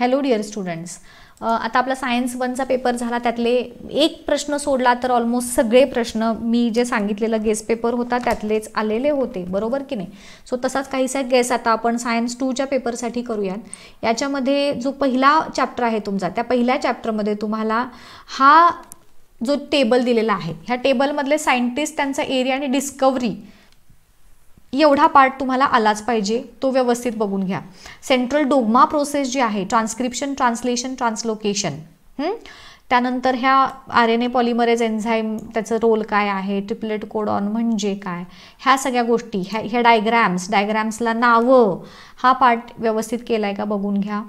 hello dear students आता आपला science वनचा paper झाला त्यातले एक प्रश्न सोडला तर ऑलमोस्ट सगळे प्रश्न मी जे सांगितलेलं गेस पेपर होता त्यातलेच आलेले होते बरोबर की नाही सो तसाच काहीसा गेस आता आपण सायन्स टूच्या पेपरसाठी करूयात याच्यामध्ये जो पहिला चॅप्टर आहे तुमचा त्या पहिल्या चॅप्टरमध्ये तुम्हाला हा जो टेबल दिलेला आहे ह्या टेबलमधले सायंटिस्ट त्यांचा एरिया आणि डिस्कवरी एवढा पार्ट तुम्हाला आलाच पाहिजे तो व्यवस्थित बघून घ्या सेंट्रल डोग्मा प्रोसेस जी आहे ट्रान्स्क्रिप्शन ट्रान्सलेशन ट्रान्सलोकेशन त्यानंतर ह्या R N A polymerase enzyme त्याचं रोल काय आहे ट्रिपलेट कोड ऑन म्हणजे काय ह्या सगळ्या गोष्टी ह्या ह्या डायग्रॅम्स डायग्रॅम्सला नावं हा पार्ट व्यवस्थित केला आहे का बघून घ्या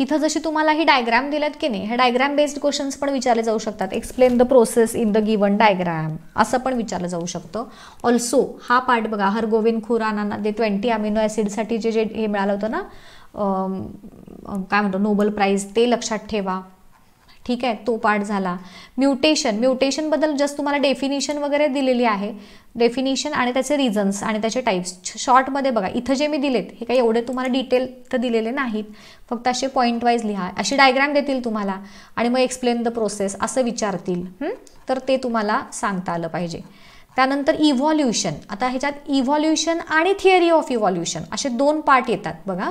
इथं जशी तुम्हाला ही डायग्राम दिल्यात की नाही हे डायग्राम बेस्ड क्वेश्चन्स पण विचारले जाऊ शकतात explain the process in the given diagram असं पण विचारलं जाऊ शकतं ऑल्सो हा पार्ट बघा हरगोविंद खुरानांना ते ट्वेंटी अमिनो ॲसिडसाठी जे जे हे मिळालं होतं ना काय म्हणतो नोबल प्राईज ते लक्षात ठेवा ठीक आहे तो पार्ट झाला म्युटेशन म्युटेशनबद्दल जस्ट तुम्हाला डेफिनेशन वगैरे दिलेली आहे डेफिनेशन आणि त्याचे रिझन्स आणि त्याचे टाईप्स शॉर्टमध्ये बघा इथं जे मी दिलेत हे काही एवढे तुम्हाला डिटेल तर दिलेले नाहीत फक्त असे पॉईंट वाईज लिहा असे डायग्राम देतील तुम्हाला आणि मग एक्सप्लेन द प्रोसेस असं विचारतील तर ते तुम्हाला सांगता आलं पाहिजे त्यानंतर इव्हॉल्युशन आता ह्याच्यात इव्हॉल्युशन आणि थिअरी ऑफ इव्हॉल्युशन असे दोन पार्ट येतात बघा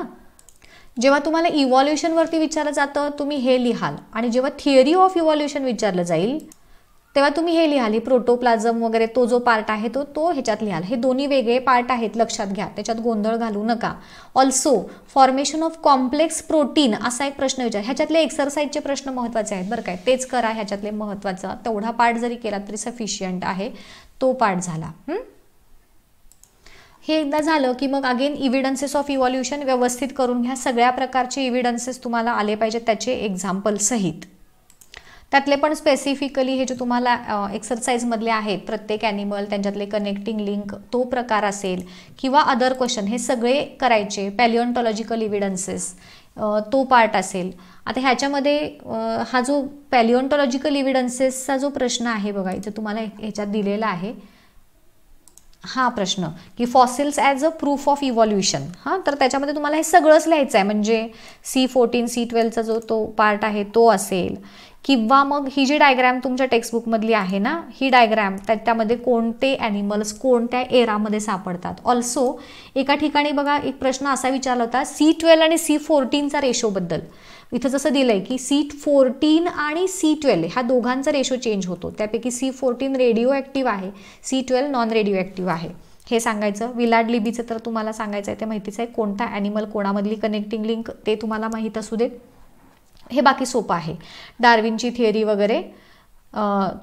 जेव्हा तुम्हाला इव्हॉल्युशनवरती विचारलं जातं तुम्ही हे लिहाल आणि जेव्हा थिअरी ऑफ इव्हॉल्युशन विचारलं जाईल तेव्हा तुम्ही हे लिहाल प्रोटोप्लाझम वगैरे तो जो पार्ट आहे तो तो ह्याच्यात लिहाल हे दोन्ही वेगळे पार्ट आहेत लक्षात घ्या त्याच्यात गोंधळ घालू नका also formation of complex protein असा एक प्रश्न विचार ह्याच्यातले एक्सरसाइजचे प्रश्न महत्त्वाचे आहेत बरं काय तेच करा ह्याच्यातले महत्त्वाचा तेवढा पार्ट जरी केला तरी सफिशियंट आहे तो पार्ट झाला हे एकदा झालं की मग अगेन इव्हिडन्सेस ऑफ इव्हॉल्युशन व्यवस्थित करून घ्या सगळ्या प्रकारचे इव्हिडन्सेस तुम्हाला आले पाहिजेत त्याचे एक्झाम्पल सहित त्यातले पण स्पेसिफिकली हे जे तुम्हाला एक्सरसाइजमधले आहेत प्रत्येक ॲनिमल त्यांच्यातले कनेक्टिंग लिंक तो प्रकार असेल किंवा अदर क्वेश्चन हे सगळे करायचे पॅलिओन्टॉलॉजिकल इव्हिडन्सेस तो पार्ट असेल आता ह्याच्यामध्ये हा जो पॅलिओन्टॉलॉजिकल इव्हिडन्सेसचा जो प्रश्न आहे बघा इथे तुम्हाला ह्याच्यात दिलेला आहे हा प्रश्न की fossils as a proof of evolution हां तर त्याच्यामध्ये तुम्हाला हे सगळंच लिहायचं आहे म्हणजे सी फोर्टीन सी ट्वेल्वचा जो तो पार्ट आहे तो असेल किंवा मग ही जी डायग्रॅम तुमच्या टेक्स्टबुकमधली आहे ना ही डायग्रॅम त्यामध्ये कोणते ॲनिमल्स कोणत्या एरामध्ये सापडतात ऑल्सो एका ठिकाणी बघा एक प्रश्न असा विचारला होता सी ट्वेल्व आणि सी फोर्टीनचा रेशोबद्दल इथं जसं दिलं आहे की सी फोर्टीन आणि सी ट्वेल्व ह्या दोघांचा रेशो चेंज होतो त्यापैकी सी फोर्टीन रेडिओ ॲक्टिव्ह आहे C twelve non radio active आहे हे सांगायचं विलाड लिबीचं तर तुम्हाला सांगायचं आहे ते माहितीच आहे कोणता ॲनिमल कोणामधली कनेक्टिंग लिंक ते तुम्हाला माहीत असू देत हे बाकी सोपं आहे डार्विनची थिअरी वगैरे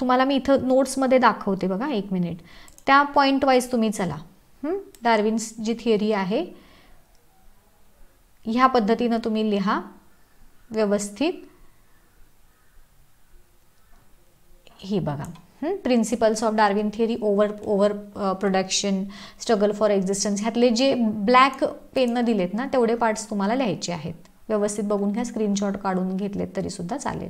तुम्हाला मी इथं नोट्समध्ये दाखवते बघा एक मिनिट त्या पॉईंट वाईज तुम्ही चला डार्विन्स जी थिअरी आहे ह्या पद्धतीनं तुम्ही लिहा व्यवस्थित ही बघा principles of Darwin theory over over production struggle for existence ह्यातले जे ब्लॅक पेननं दिलेत ना तेवढे पार्ट्स तुम्हाला लिहायचे आहेत व्यवस्थित बघून घ्या स्क्रीनशॉट काढून घेतलेत सुद्धा चालेल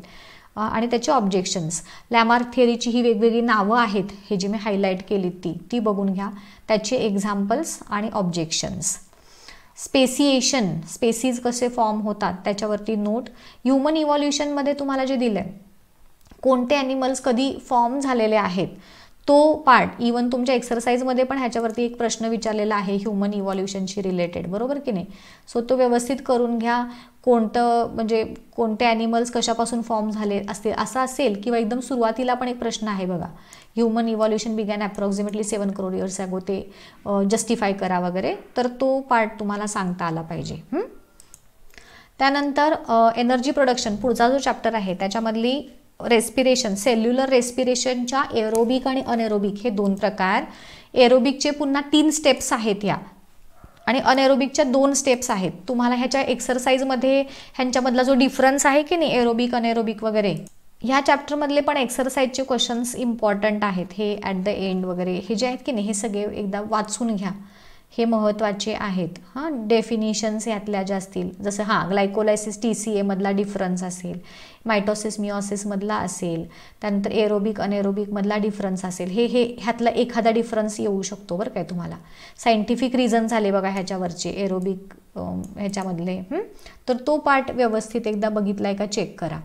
आणि त्याचे ऑब्जेक्शन्स लॅमार्क थिअरीची ही वेगवेगळी नावं आहेत हे जी मी हायलाईट केली ती ती बघून घ्या त्याचे एक्झाम्पल्स आणि ऑब्जेक्शन्स स्पेसिएशन स्पेसीज कसे फॉर्म होतात त्याच्यावरती नोट ह्युमन इव्हॉल्युशनमध्ये तुम्हाला जे दिलं आहे कोणते ॲनिमल्स कधी फॉर्म झालेले आहेत तो पार्ट इवन तुमच्या एक्सरसाइजमध्ये पण ह्याच्यावरती एक प्रश्न विचारलेला आहे ह्युमन इव्हॉल्युशनशी रिलेटेड बरोबर की नाही सो तो व्यवस्थित करून घ्या कोणतं म्हणजे कोणते ॲनिमल्स कशापासून फॉर्म झाले असतील असं असेल किंवा एकदम सुरुवातीला पण एक प्रश्न आहे बघा human evolution began approximately seven crore years ago ते जस्टिफाय करा वगैरे तर तो पार्ट तुम्हाला सांगता आला पाहिजे त्यानंतर एनर्जी प्रोडक्शन पुढचा जो चॅप्टर आहे त्याच्यामधली रेस्पिरेशन सेल्युलर रेस्पिरेशनच्या एरोबिक आणि अनएरोबिक हे दोन प्रकार एरोबिकचे पुन्हा तीन स्टेप्स आहेत या आणि अनएरोबिकच्या दोन स्टेप्स आहेत तुम्हाला ह्याच्या एक्सरसाइजमध्ये ह्यांच्यामधला जो डिफरन्स आहे की नाही एरोबिक अनएरोबिक वगैरे ह्या चॅप्टरमधले पण एक्सरसाइजचे क्वेश्चन्स इम्पॉर्टंट आहेत हे ॲट द एंड वगैरे हे जे आहेत की नाही हे सगळे एकदा वाचून घ्या हे महत्त्वाचे आहेत हां डेफिनेशन्स यातल्या ज्या असतील जसं हां ग्लायकोलायसिस टी सी एमधला डिफरन्स असेल मायटोसिस मिओसिसमधला असेल त्यानंतर एरोबिक अनएरोबिकमधला डिफरन्स असेल हे हे ह्यातला एखादा डिफरन्स येऊ शकतो बरं काय तुम्हाला सायंटिफिक रिझन झाले बघा ह्याच्यावरचे एरोबिक ह्याच्यामधले तर तो पार्ट व्यवस्थित एकदा बघितला आहे का चेक करा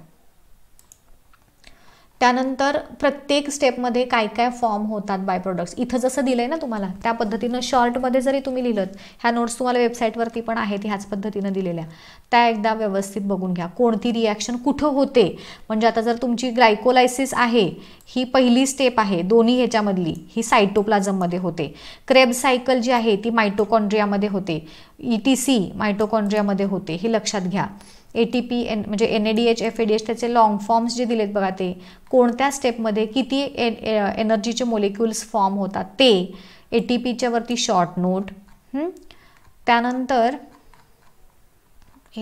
त्यानंतर प्रत्येक स्टेपमध्ये काय काय फॉर्म होतात बाय प्रोडक्ट्स इथं जसं दिलं आहे ना तुम्हाला त्या पद्धतीनं शॉर्टमध्ये जरी तुम्ही लिहिलं ह्या नोट्स तुम्हाला वेबसाईटवरती पण आहेत ह्याच पद्धतीनं दिलेल्या त्या एकदा व्यवस्थित बघून घ्या कोणती रिॲक्शन कुठं होते म्हणजे आता जर तुमची ग्लायकोलायसिस आहे ही पहिली स्टेप आहे दोन्ही ह्याच्यामधली ही सायटोप्लाझममध्ये होते क्रेब सायकल जी आहे ती मायटोकॉन्ड्रियामध्ये होते ई टी सी मायटोकॉन्ड्रियामध्ये होते हे लक्षात घ्या ए टी पी एन म्हणजे N A D H F A D H त्याचे लॉंग फॉर्म्स जे दिलेत बघा ते कोणत्या स्टेपमध्ये किती एन एनर्जीचे मोलिक्युल्स फॉर्म होतात ते ए टी पीच्यावरती शॉर्ट नोट त्यानंतर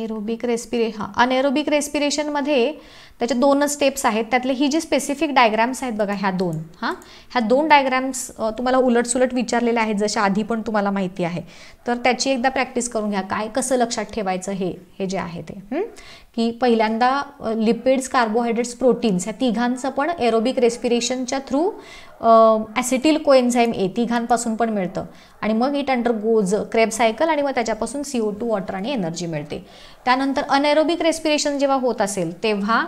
एरोबिक रेस्पिरे हां अनएरोबिक रेस्पिरेशनमध्ये त्याच्या दोनच स्टेप्स आहेत त्यातले ही जी स्पेसिफिक डायग्राम्स आहेत बघा ह्या दोन हां ह्या दोन डायग्राम्स तुम्हाला उलटसुलट विचारलेल्या आहेत जशा आधी पण तुम्हाला माहिती आहे तर त्याची एकदा प्रॅक्टिस करून घ्या काय कसं लक्षात ठेवायचं हे हे जे आहे ते की पहिल्यांदा लिपिड्स कार्बोहायड्रेट्स प्रोटीन्स ह्या तिघांचं पण एरोबिक रेस्पिरेशनच्या थ्रू ॲसिटिल कोएन्झाईम ए तिघांपासून पण मिळतं आणि मग it undergoes Krebs cycle आणि मग त्याच्यापासून सी ओ टू वॉटर आणि एनर्जी मिळते त्यानंतर अनएरोबिक रेस्पिरेशन जेव्हा होत असेल तेव्हा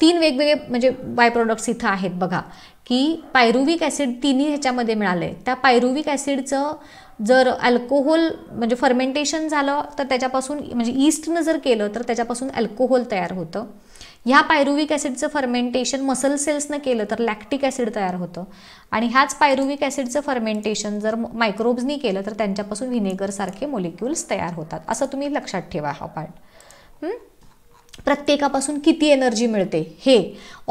तीन वेगवेगळे म्हणजे बाय प्रोडक्ट्स इथं आहेत बघा की पायरुविक ॲसिड तिन्ही ह्याच्यामध्ये मिळालं आहे त्या पायरुविक ॲसिडचं जर अल्कोहोल म्हणजे फर्मेंटेशन झालं तर त्याच्यापासून म्हणजे ईस्टनं जर केलं तर त्याच्यापासून अल्कोहोल तयार होतं ह्या पायरुविक ॲसिडचं फर्मेंटेशन मसल सेल्सनं केलं तर लॅक्टिक ॲसिड तयार होतं आणि ह्याच पायरुविक ॲसिडचं फर्मेंटेशन जर मायक्रोब्सनी केलं तर त्यांच्यापासून व्हिनेगरसारखे मोलिक्युल्स तयार होतात असं तुम्ही लक्षात ठेवा हा पार्ट प्रत्येकापासून किती एनर्जी मिळते हे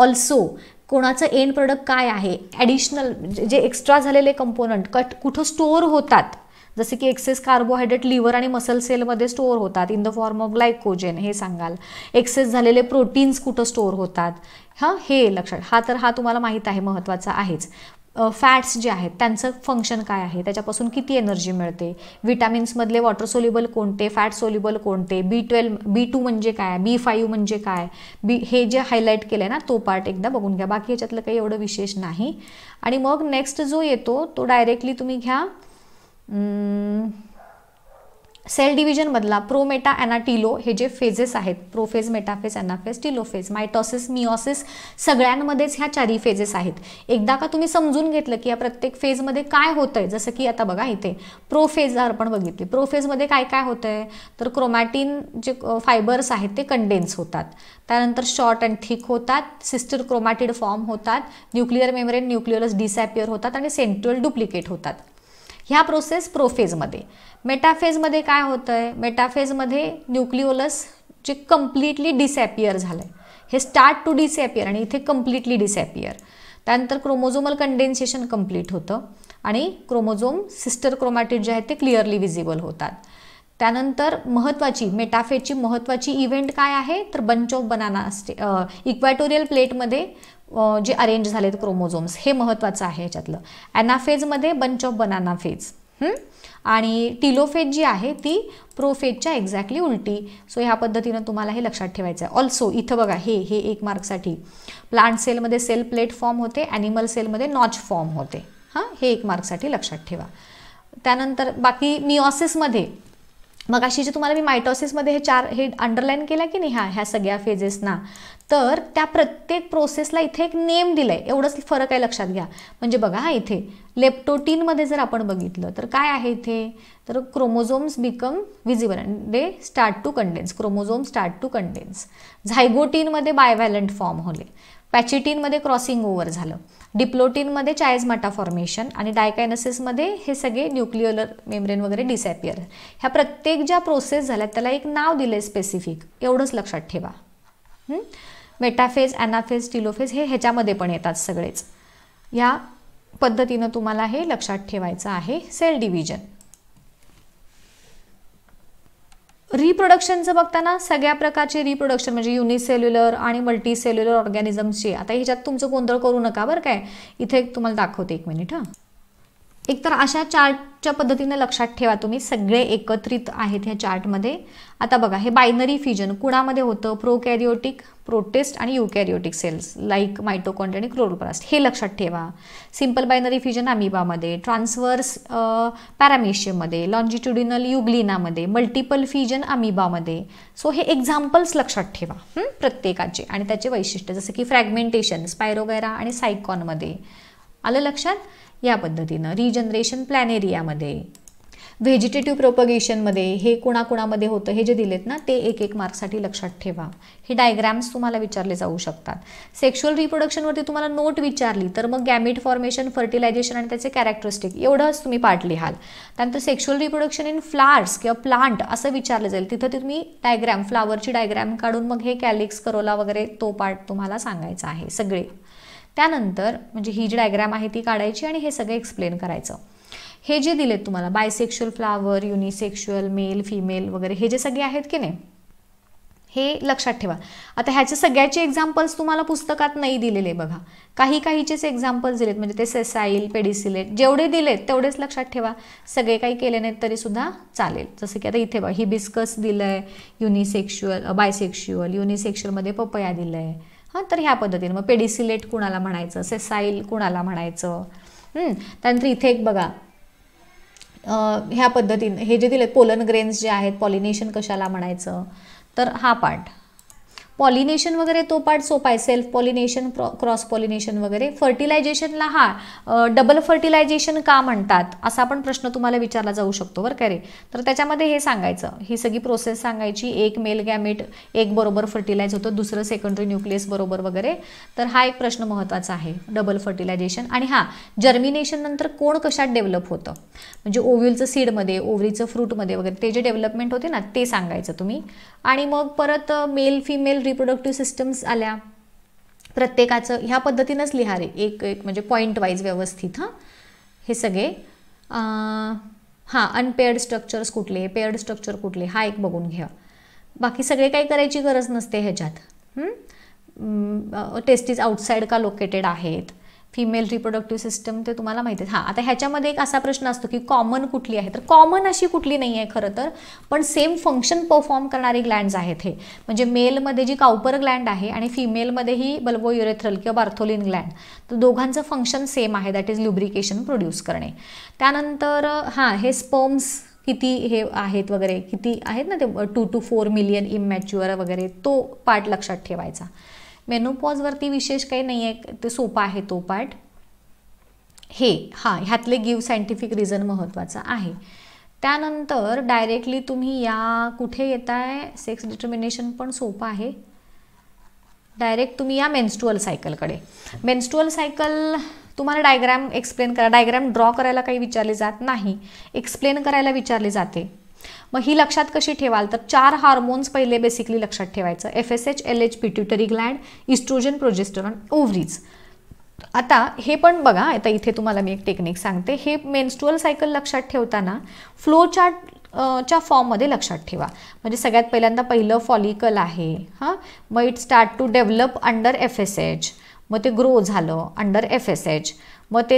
ऑल्सो कोणाचं एन प्रोडक्ट काय आहे ॲडिशनल जे एक्स्ट्रा झालेले कंपोनंट कट कुठं स्टोअर होतात जसे की एक्सेस कार्बोहायड्रेट लिव्हर आणि मसल सेलमध्ये स्टोअर होतात in the form of glycogen हे सांगाल एक्सेस झालेले प्रोटीन्स कुठं स्टोअर होतात हां हे लक्षात हा तर हा तुम्हाला माहीत आहे महत्त्वाचा आहेच फॅट्स जे आहेत त्यांचं फंक्शन काय आहे त्याच्यापासून किती एनर्जी मिळते विटॅमिन्समधले वॉटर सोल्युबल कोणते फॅट सोल्युबल कोणते बी ट्वेल्व बी टू म्हणजे काय बी फाईव्ह म्हणजे काय बी हे जे हायलाईट केलं आहे ना तो पार्ट एकदा बघून घ्या बाकी ह्याच्यातलं काही एवढं विशेष नाही आणि मग नेक्स्ट जो येतो तो डायरेक्टली तुम्ही घ्या सेल डिव्हिजनमधला प्रोमेटा अॅनाटिलो हे जे फेजेस आहेत prophase metaphase anaphase telophase mitosis meiosis सगळ्यांमध्येच ह्या चारही फेजेस आहेत एकदा का तुम्ही समजून घेतलं की या प्रत्येक फेजमध्ये काय होतंय जसं की आता बघा इथे प्रोफेज जर आपण बघितली प्रोफेजमध्ये काय काय होतंय तर क्रोमॅटिन जे फायबर्स आहेत ते कंडेन्स होतात त्यानंतर शॉर्ट अँड थिक होतात सिस्टर क्रोमॅटिड फॉर्म होतात न्यूक्लिअर मेमरेन न्यूक्लिअरस डिसॅपियर होतात आणि सेंट्रल डुप्लिकेट होतात ह्या प्रोसेस प्रोफेजमध्ये मेटाफेजमध्ये काय होतं आहे मेटाफेजमध्ये न्यूक्लिओलस जे कम्प्लिटली डिसॅपियर झालं आहे हे स्टार्ट टू डिसॅपियर आणि इथे कम्प्लिटली डिसॅपियर त्यानंतर क्रोमोझोमल कंडेन्सेशन कंप्लीट होतं आणि क्रोमोझोम सिस्टर क्रोमॅटिड जे आहेत ते क्लिअरली विजिबल होतात त्यानंतर महत्त्वाची मेटाफेजची महत्त्वाची इव्हेंट काय आहे तर bunch of banana stay equatorial प्लेटमध्ये जे अरेंज झालेत क्रोमोझोम्स हे महत्त्वाचं आहे ह्याच्यातलं ॲनाफेजमध्ये बंच ऑफ बनाना फेज आणि टिलोफेज जी आहे ती प्रोफेजच्या एक्झॅक्टली उलटी सो ह्या पद्धतीनं तुम्हाला हे लक्षात ठेवायचं आहे ऑल्सो इथं बघा हे हे एक मार्कसाठी प्लांट सेलमध्ये सेल प्लेट फॉर्म होते ॲनिमल सेलमध्ये नॉच फॉर्म होते हां हे एक मार्कसाठी लक्षात ठेवा त्यानंतर बाकी मिओसिसमध्ये मग अशी जे तुम्हाला मी मायटॉसिसमध्ये हे चार हे अंडरलाईन केला की नाही ह्या ह्या सगळ्या फेजेसना तर त्या प्रत्येक प्रोसेसला इथे एक नेम दिला आहे एवढंच फरक आहे लक्षात घ्या म्हणजे बघा हा इथे लेप्टोटीनमध्ये जर आपण बघितलं तर काय आहे इथे तर chromosomes become visible they start to condense chromosome start to condense झायगोटीनमध्ये बायव्हॅलंट फॉर्म होले पॅचिटीनमध्ये क्रॉसिंग ओव्हर झालं डिप्लोटीनमध्ये चायजमाटा फॉर्मेशन आणि डायकायनसिसमध्ये हे सगळे न्यूक्लिओलर मेम्ब्रेन वगैरे डिसॅपियर ह्या प्रत्येक ज्या प्रोसेस झाल्या त्याला एक नाव दिलं आहे स्पेसिफिक एवढंच लक्षात ठेवा मेटाफेज ॲनाफेज टिलोफेज हे ह्याच्यामध्ये पण येतात सगळेच या पद्धतीनं तुम्हाला हे लक्षात ठेवायचं आहे सेल डिव्हिजन रिप्रोडक्शनचं बघताना सगळ्या प्रकारचे रिप्रोडक्शन म्हणजे युनिसेल्युलर आणि मल्टी सेल्युलर ऑर्गॅनिझमचे आता ह्याच्यात तुमचं गोंधळ करू नका बरं काय इथे तुम्हाला दाखवते एक मिनिट हां एकतर अशा चार्टच्या पद्धतीनं लक्षात ठेवा तुम्ही सगळे एकत्रित आहेत ह्या चार्टमध्ये आता बघा हे बायनरी फ्युजन कुणामध्ये होतं प्रो कॅरिओटिक प्रोटेस्ट आणि युकॅरिओटिक सेल्स लाईक मायटोकॉन्ट आणि क्लोरोप्लास्ट हे लक्षात ठेवा सिम्पल बायनरी फ्युजन अमिबामध्ये ट्रान्सवर्स पॅरामेशियममध्ये लॉन्जिट्युडिनल युब्लिनामध्ये मल्टिपल फ्युजन अमिबामध्ये सो हे एक्झाम्पल्स लक्षात ठेवा प्रत्येकाचे आणि त्याचे वैशिष्ट्य जसं की फ्रॅगमेंटेशन स्पायरोगैरा आणि सायकॉनमध्ये आलं लक्षात या पद्धतीनं रिजनरेशन प्लॅनेरियामध्ये व्हेजिटेटिव्ह प्रोपगेशनमध्ये हे कुणाकुणामध्ये होतं हे जे दिलेत ना ते एक एक मार्कसाठी लक्षात ठेवा हे डायग्राम्स तुम्हाला विचारले जाऊ शकतात सेक्शुअल रिप्रोडक्शनवरती तुम्हाला नोट विचारली तर मग गॅमिट फॉर्मेशन फर्टिलायझेशन आणि त्याचे कॅरेक्टरिस्टिक एवढंच तुम्ही पाठ लिहाल त्यानंतर सेक्शुअल रिप्रोडक्शन इन फ्लार्स किंवा प्लांट असं विचारलं जाईल तिथं तुम्ही डायग्रॅम फ्लावरची डायग्रॅम काढून मग हे कॅलिक्स करोला वगैरे तो पार्ट तुम्हाला सांगायचा आहे सगळे त्यानंतर म्हणजे ही जी डायग्रॅम आहे ती काढायची आणि हे सगळं एक्सप्लेन करायचं हे जे दिलेत तुम्हाला bisexual flower unisexual male female वगैरे हे जे सगळे आहेत की नाही हे लक्षात ठेवा आता ह्याचे सगळ्याचे एक्झाम्पल्स तुम्हाला पुस्तकात नाही दिलेले बघा काही काहीचेच एक्झाम्पल्स दिलेत म्हणजे ते सेसाईल पेडिसिलेट जेवढे दिलेत तेवढेच लक्षात ठेवा सगळे काही केले नाहीत तरीसुद्धा चालेल जसं की आता इथे बघा हिबिस्कस दिलं आहे युनिसेक्शुअल बायसेक्शुअल युनिसेक्शुअलमध्ये पपया दिलं आहे हां तर ह्या पद्धतीने मग पेडिसिलेट कुणाला म्हणायचं सेसाईल कुणाला म्हणायचं त्यानंतर इथे एक बघा ह्या पद्धतीनं हे जे दिले पोलन ग्रेन्स जे आहेत पॉलिनेशन कशाला म्हणायचं तर हा पार्ट पॉलिनेशन वगैरे तो पार्ट सोपा आहे सेल्फ पॉलिनेशन क्रॉस पॉलिनेशन वगैरे फर्टिलायझेशनला हा डबल फर्टिलायझेशन का म्हणतात असा पण प्रश्न तुम्हाला विचारला जाऊ शकतो बरं का रे तर त्याच्यामध्ये हे सांगायचं ही सगळी प्रोसेस सांगायची एक मेल गॅमेट एक बरोबर फर्टिलाइज होतं दुसरं सेकंडरी न्यूक्लियस बरोबर वगैरे तर हा एक प्रश्न महत्त्वाचा आहे डबल फर्टिलायझेशन आणि हा जर्मिनेशन नंतर कोण कशात डेव्हलप होतं म्हणजे ओव्हिलचं सीडमध्ये ओव्हरीचं फ्रूटमध्ये वगैरे ते जे डेव्हलपमेंट होते ना ते सांगायचं तुम्ही आणि मग परत मेल फिमेल रिप्रोडक्टिव्ह सिस्टम्स आल्या प्रत्येकाचं ह्या पद्धतीनंच लिहा रे एक एक म्हणजे पॉइंट वाईज व्यवस्थित हां हे सगळे हां अनपेअर्ड स्ट्रक्चर्स कुठले पेअर्ड स्ट्रक्चर कुठले हा एक बघून घ्या बाकी सगळे काही करायची गरज नसते ह्याच्यात टेस्टीज आउटसाईड का लोकेटेड आहेत फिमेल रिप्रोडक्टिव्ह सिस्टम ते तुम्हाला माहिती आहे हां आता ह्याच्यामध्ये एक असा प्रश्न असतो की कॉमन कुठली आहे तर कॉमन अशी कुठली नाही आहे खरं तर पण सेम फंक्शन परफॉर्म करणारी ग्लँड्स आहेत हे म्हणजे मेलमध्ये जी काउपर ग्लँड आहे आणि फिमेलमध्येही बल्बो युरेथ्रल किंवा बार्थोलिन ग्लँड तर दोघांचं फंक्शन सेम आहे दॅट इज लुब्रिकेशन प्रोड्यूस करणे त्यानंतर हां हे स्पर्म्स किती हे आहेत वगैरे किती आहेत ना ते two two four million immature वगैरे तो पार्ट लक्षात ठेवायचा मेनोपॉजवरती विशेष काही नाही आहे ते सोपा आहे तो पार्ट हे हां ह्यातले गिव सायंटिफिक रिझन महत्त्वाचा आहे त्यानंतर डायरेक्टली तुम्ही या कुठे येत आहे सेक्स डिटर्मिनेशन पण सोपं आहे डायरेक्ट तुम्ही या मेन्स्ट्रुअल सायकलकडे मेन्स्ट्रुअल सायकल तुम्हाला डायग्रॅम एक्सप्लेन करा डायग्रॅम ड्रॉ करायला काही विचारले जात नाही एक्सप्लेन करायला विचारले जाते मग ही लक्षात कशी ठेवाल तर चार हार्मोन्स पहिले बेसिकली लक्षात ठेवायचं F S H L H pituitary gland oestrogen progesterone ovaries आता हे पण बघा आता इथे तुम्हाला मी एक टेक्निक सांगते हे मेन्स्ट्रुअल सायकल लक्षात ठेवताना फ्लो चार्ट च्या फॉर्ममध्ये लक्षात ठेवा म्हणजे सगळ्यात पहिल्यांदा पहिलं फॉलिकल आहे हां मग it start to develop under F S H मग ते ग्रो झालं अंडर एफ एस एच मग ते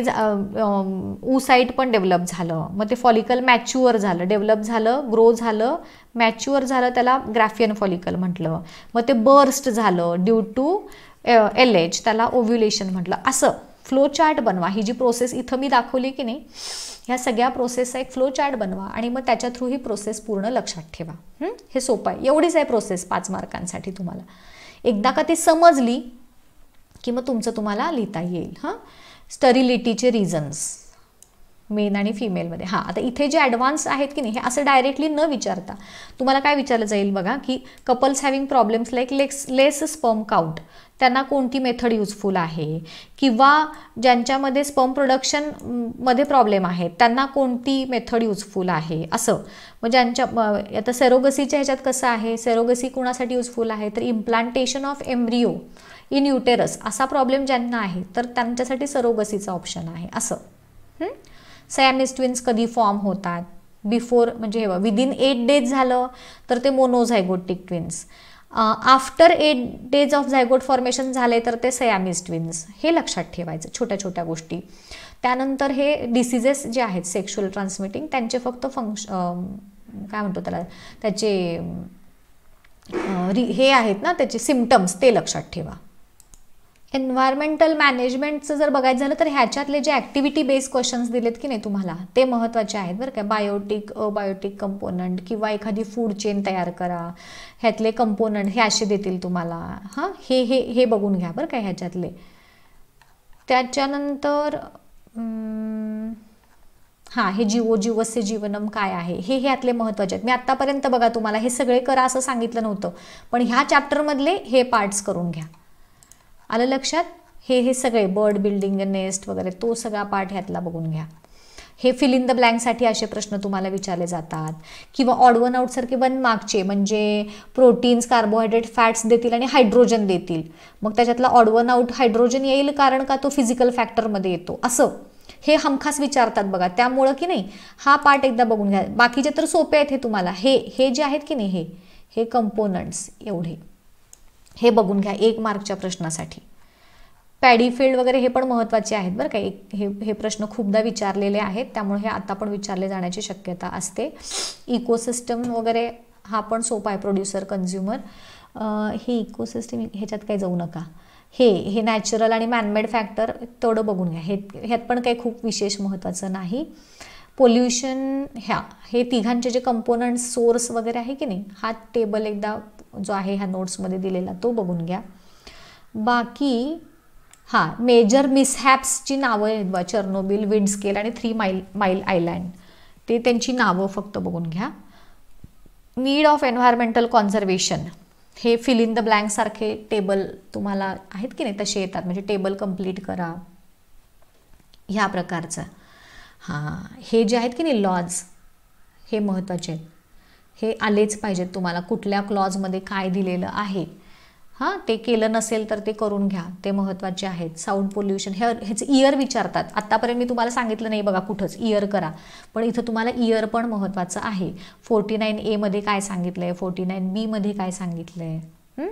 ऊसाईट पण डेव्हलप झालं मग ते फॉलिकल मॅच्युअर झालं डेव्हलप झालं ग्रो झालं मॅच्युअर झालं त्याला ग्राफियन फॉलिकल म्हटलं मग ते बर्स्ट झालं ड्यू टू एल एच त्याला ओव्ह्युलेशन म्हटलं असं फ्लो चार्ट बनवा ही जी प्रोसेस इथं मी दाखवली की नाही ह्या सगळ्या प्रोसेसचा एक फ्लो चार्ट बनवा आणि मग त्याच्या थ्रू ही प्रोसेस पूर्ण लक्षात ठेवा हे सोपं आहे एवढीच आहे प्रोसेस पाच मार्कांसाठी तुम्हाला एकदा का ती समजली की मग तुमचं तुम्हाला लिहिता येईल हां स्टरिलिटीचे रिझन्स मेन आणि फिमेलमध्ये हां आता इथे जे ॲडव्हान्स आहेत की नाही हे असं डायरेक्टली न विचारता तुम्हाला काय विचारलं जाईल बघा की couples having problems like less less sperm count त्यांना कोणती मेथड युजफुल आहे किंवा ज्यांच्यामध्ये स्पर्म प्रोडक्शनमध्ये प्रॉब्लेम आहेत त्यांना कोणती मेथड युजफुल आहे असं मग ज्यांच्या आता सेरोगसीच्या ह्याच्यात कसं आहे सेरोगसी कुणासाठी युजफुल आहे तर implantation of embryo in uterus असा प्रॉब्लेम ज्यांना आहे तर त्यांच्यासाठी सरोगसीचा ऑप्शन आहे असं सयामिस ट्विन्स कधी फॉर्म होतात बिफोर म्हणजे हे विदिन एट डेज झालं तर ते monozygotic twins after eight days of zygote formation झाले तर ते सयामिस ट्विन्स हे लक्षात ठेवायचं छोट्या छोट्या गोष्टी त्यानंतर हे डिसिजेस जे आहेत सेक्शुअल ट्रान्समिटिंग त्यांचे फक्त फंक्श काय म्हणतो त्याला त्याचे रि हे आहेत ना त्याचे सिमटम्स ते लक्षात ठेवा एन्व्हायरमेंटल मॅनेजमेंटचं जर बघायचं झालं तर ह्याच्यातले जे ॲक्टिव्हिटी बेस क्वेश्चन्स दिलेत की नाही तुम्हाला ते महत्त्वाचे आहेत बरं का बायोटिक अबायोटिक कंपोनंट किंवा एखादी फूड चेन तयार करा ह्यातले कंपोनंट हे असे देतील तुम्हाला हां हे हे हे बघून घ्या बरं का ह्याच्यातले त्याच्यानंतर हां हे जीवो जीवस्य जीवनम काय आहे हे ह्यातले महत्त्वाचे आहेत मी आत्तापर्यंत बघा तुम्हाला हे सगळे करा असं सांगितलं नव्हतं पण ह्या चॅप्टरमधले हे पार्ट्स करून घ्या आलं लक्षात हे हे सगळे बर्ड बिल्डिंग नेस्ट वगैरे तो सगळा पार्ट ह्यातला बघून घ्या हे फिल इन द ब्लँकसाठी असे प्रश्न तुम्हाला विचारले जातात किंवा ऑड वन सारखे वन मार्कचे म्हणजे प्रोटीन्स कार्बोहायड्रेट फॅट्स देतील आणि हायड्रोजन देतील मग त्याच्यातला ऑड वन आउट हायड्रोजन येईल कारण का तो फिजिकल फॅक्टरमध्ये येतो असं हे हमखास विचारतात बघा त्यामुळं की नाही हा पार्ट एकदा बघून घ्या बाकीचे तर सोपे आहेत हे तुम्हाला हे हे जे आहेत की नाही हे हे कंपोनंट्स एवढे हे बघून घ्या एक मार्कच्या प्रश्नासाठी पॅडी फील्ड वगैरे हे पण महत्त्वाचे आहेत बरं का एक हे हे प्रश्न खूपदा विचारलेले आहेत त्यामुळे हे आता पण विचारले जाण्याची शक्यता असते इकोसिस्टम वगैरे हा पण सोपा आहे प्रोड्युसर कन्झ्युमर हे इकोसिस्टम ह्याच्यात काही जाऊ नका हे हे नॅचरल आणि मॅनमेड फॅक्टर तेवढं बघून घ्या हे ह्यात पण काही खूप विशेष महत्त्वाचं नाही पोल्युशन ह्या हे तिघांचे जे कंपोनंट सोर्स वगैरे आहे की नाही हा टेबल एकदा जो आहे ह्या नोट्समध्ये दिलेला तो बघून घ्या बाकी हां मेजर मिसहॅप्सची नावं आहेत बा चर्नोबिल विंडस्केल आणि थ्री माईल माईल आयलँड ते त्यांची नावं फक्त बघून घ्या नीड ऑफ एन्व्हायरमेंटल कॉन्झर्वेशन हे फिल इन द ब्लँकसारखे टेबल तुम्हाला आहेत की नाही तसे येतात म्हणजे टेबल कंप्लीट करा ह्या प्रकारचं हां हे जे आहेत की नाही लॉज हे महत्त्वाचे आहेत हे आलेच पाहिजेत तुम्हाला कुठल्या क्लॉजमध्ये काय दिलेलं आहे हां ते केलं नसेल तर ते करून घ्या ते महत्त्वाचे आहेत साऊंड पोल्युशन हे ह्याचं इयर विचारतात आत्तापर्यंत मी तुम्हाला सांगितलं नाही बघा कुठंच इयर करा पण इथं तुम्हाला इयर पण महत्त्वाचं आहे फोर्टी नाईन एमध्ये काय सांगितलं आहे फोर्टी नाईन बीमध्ये काय सांगितलं आहे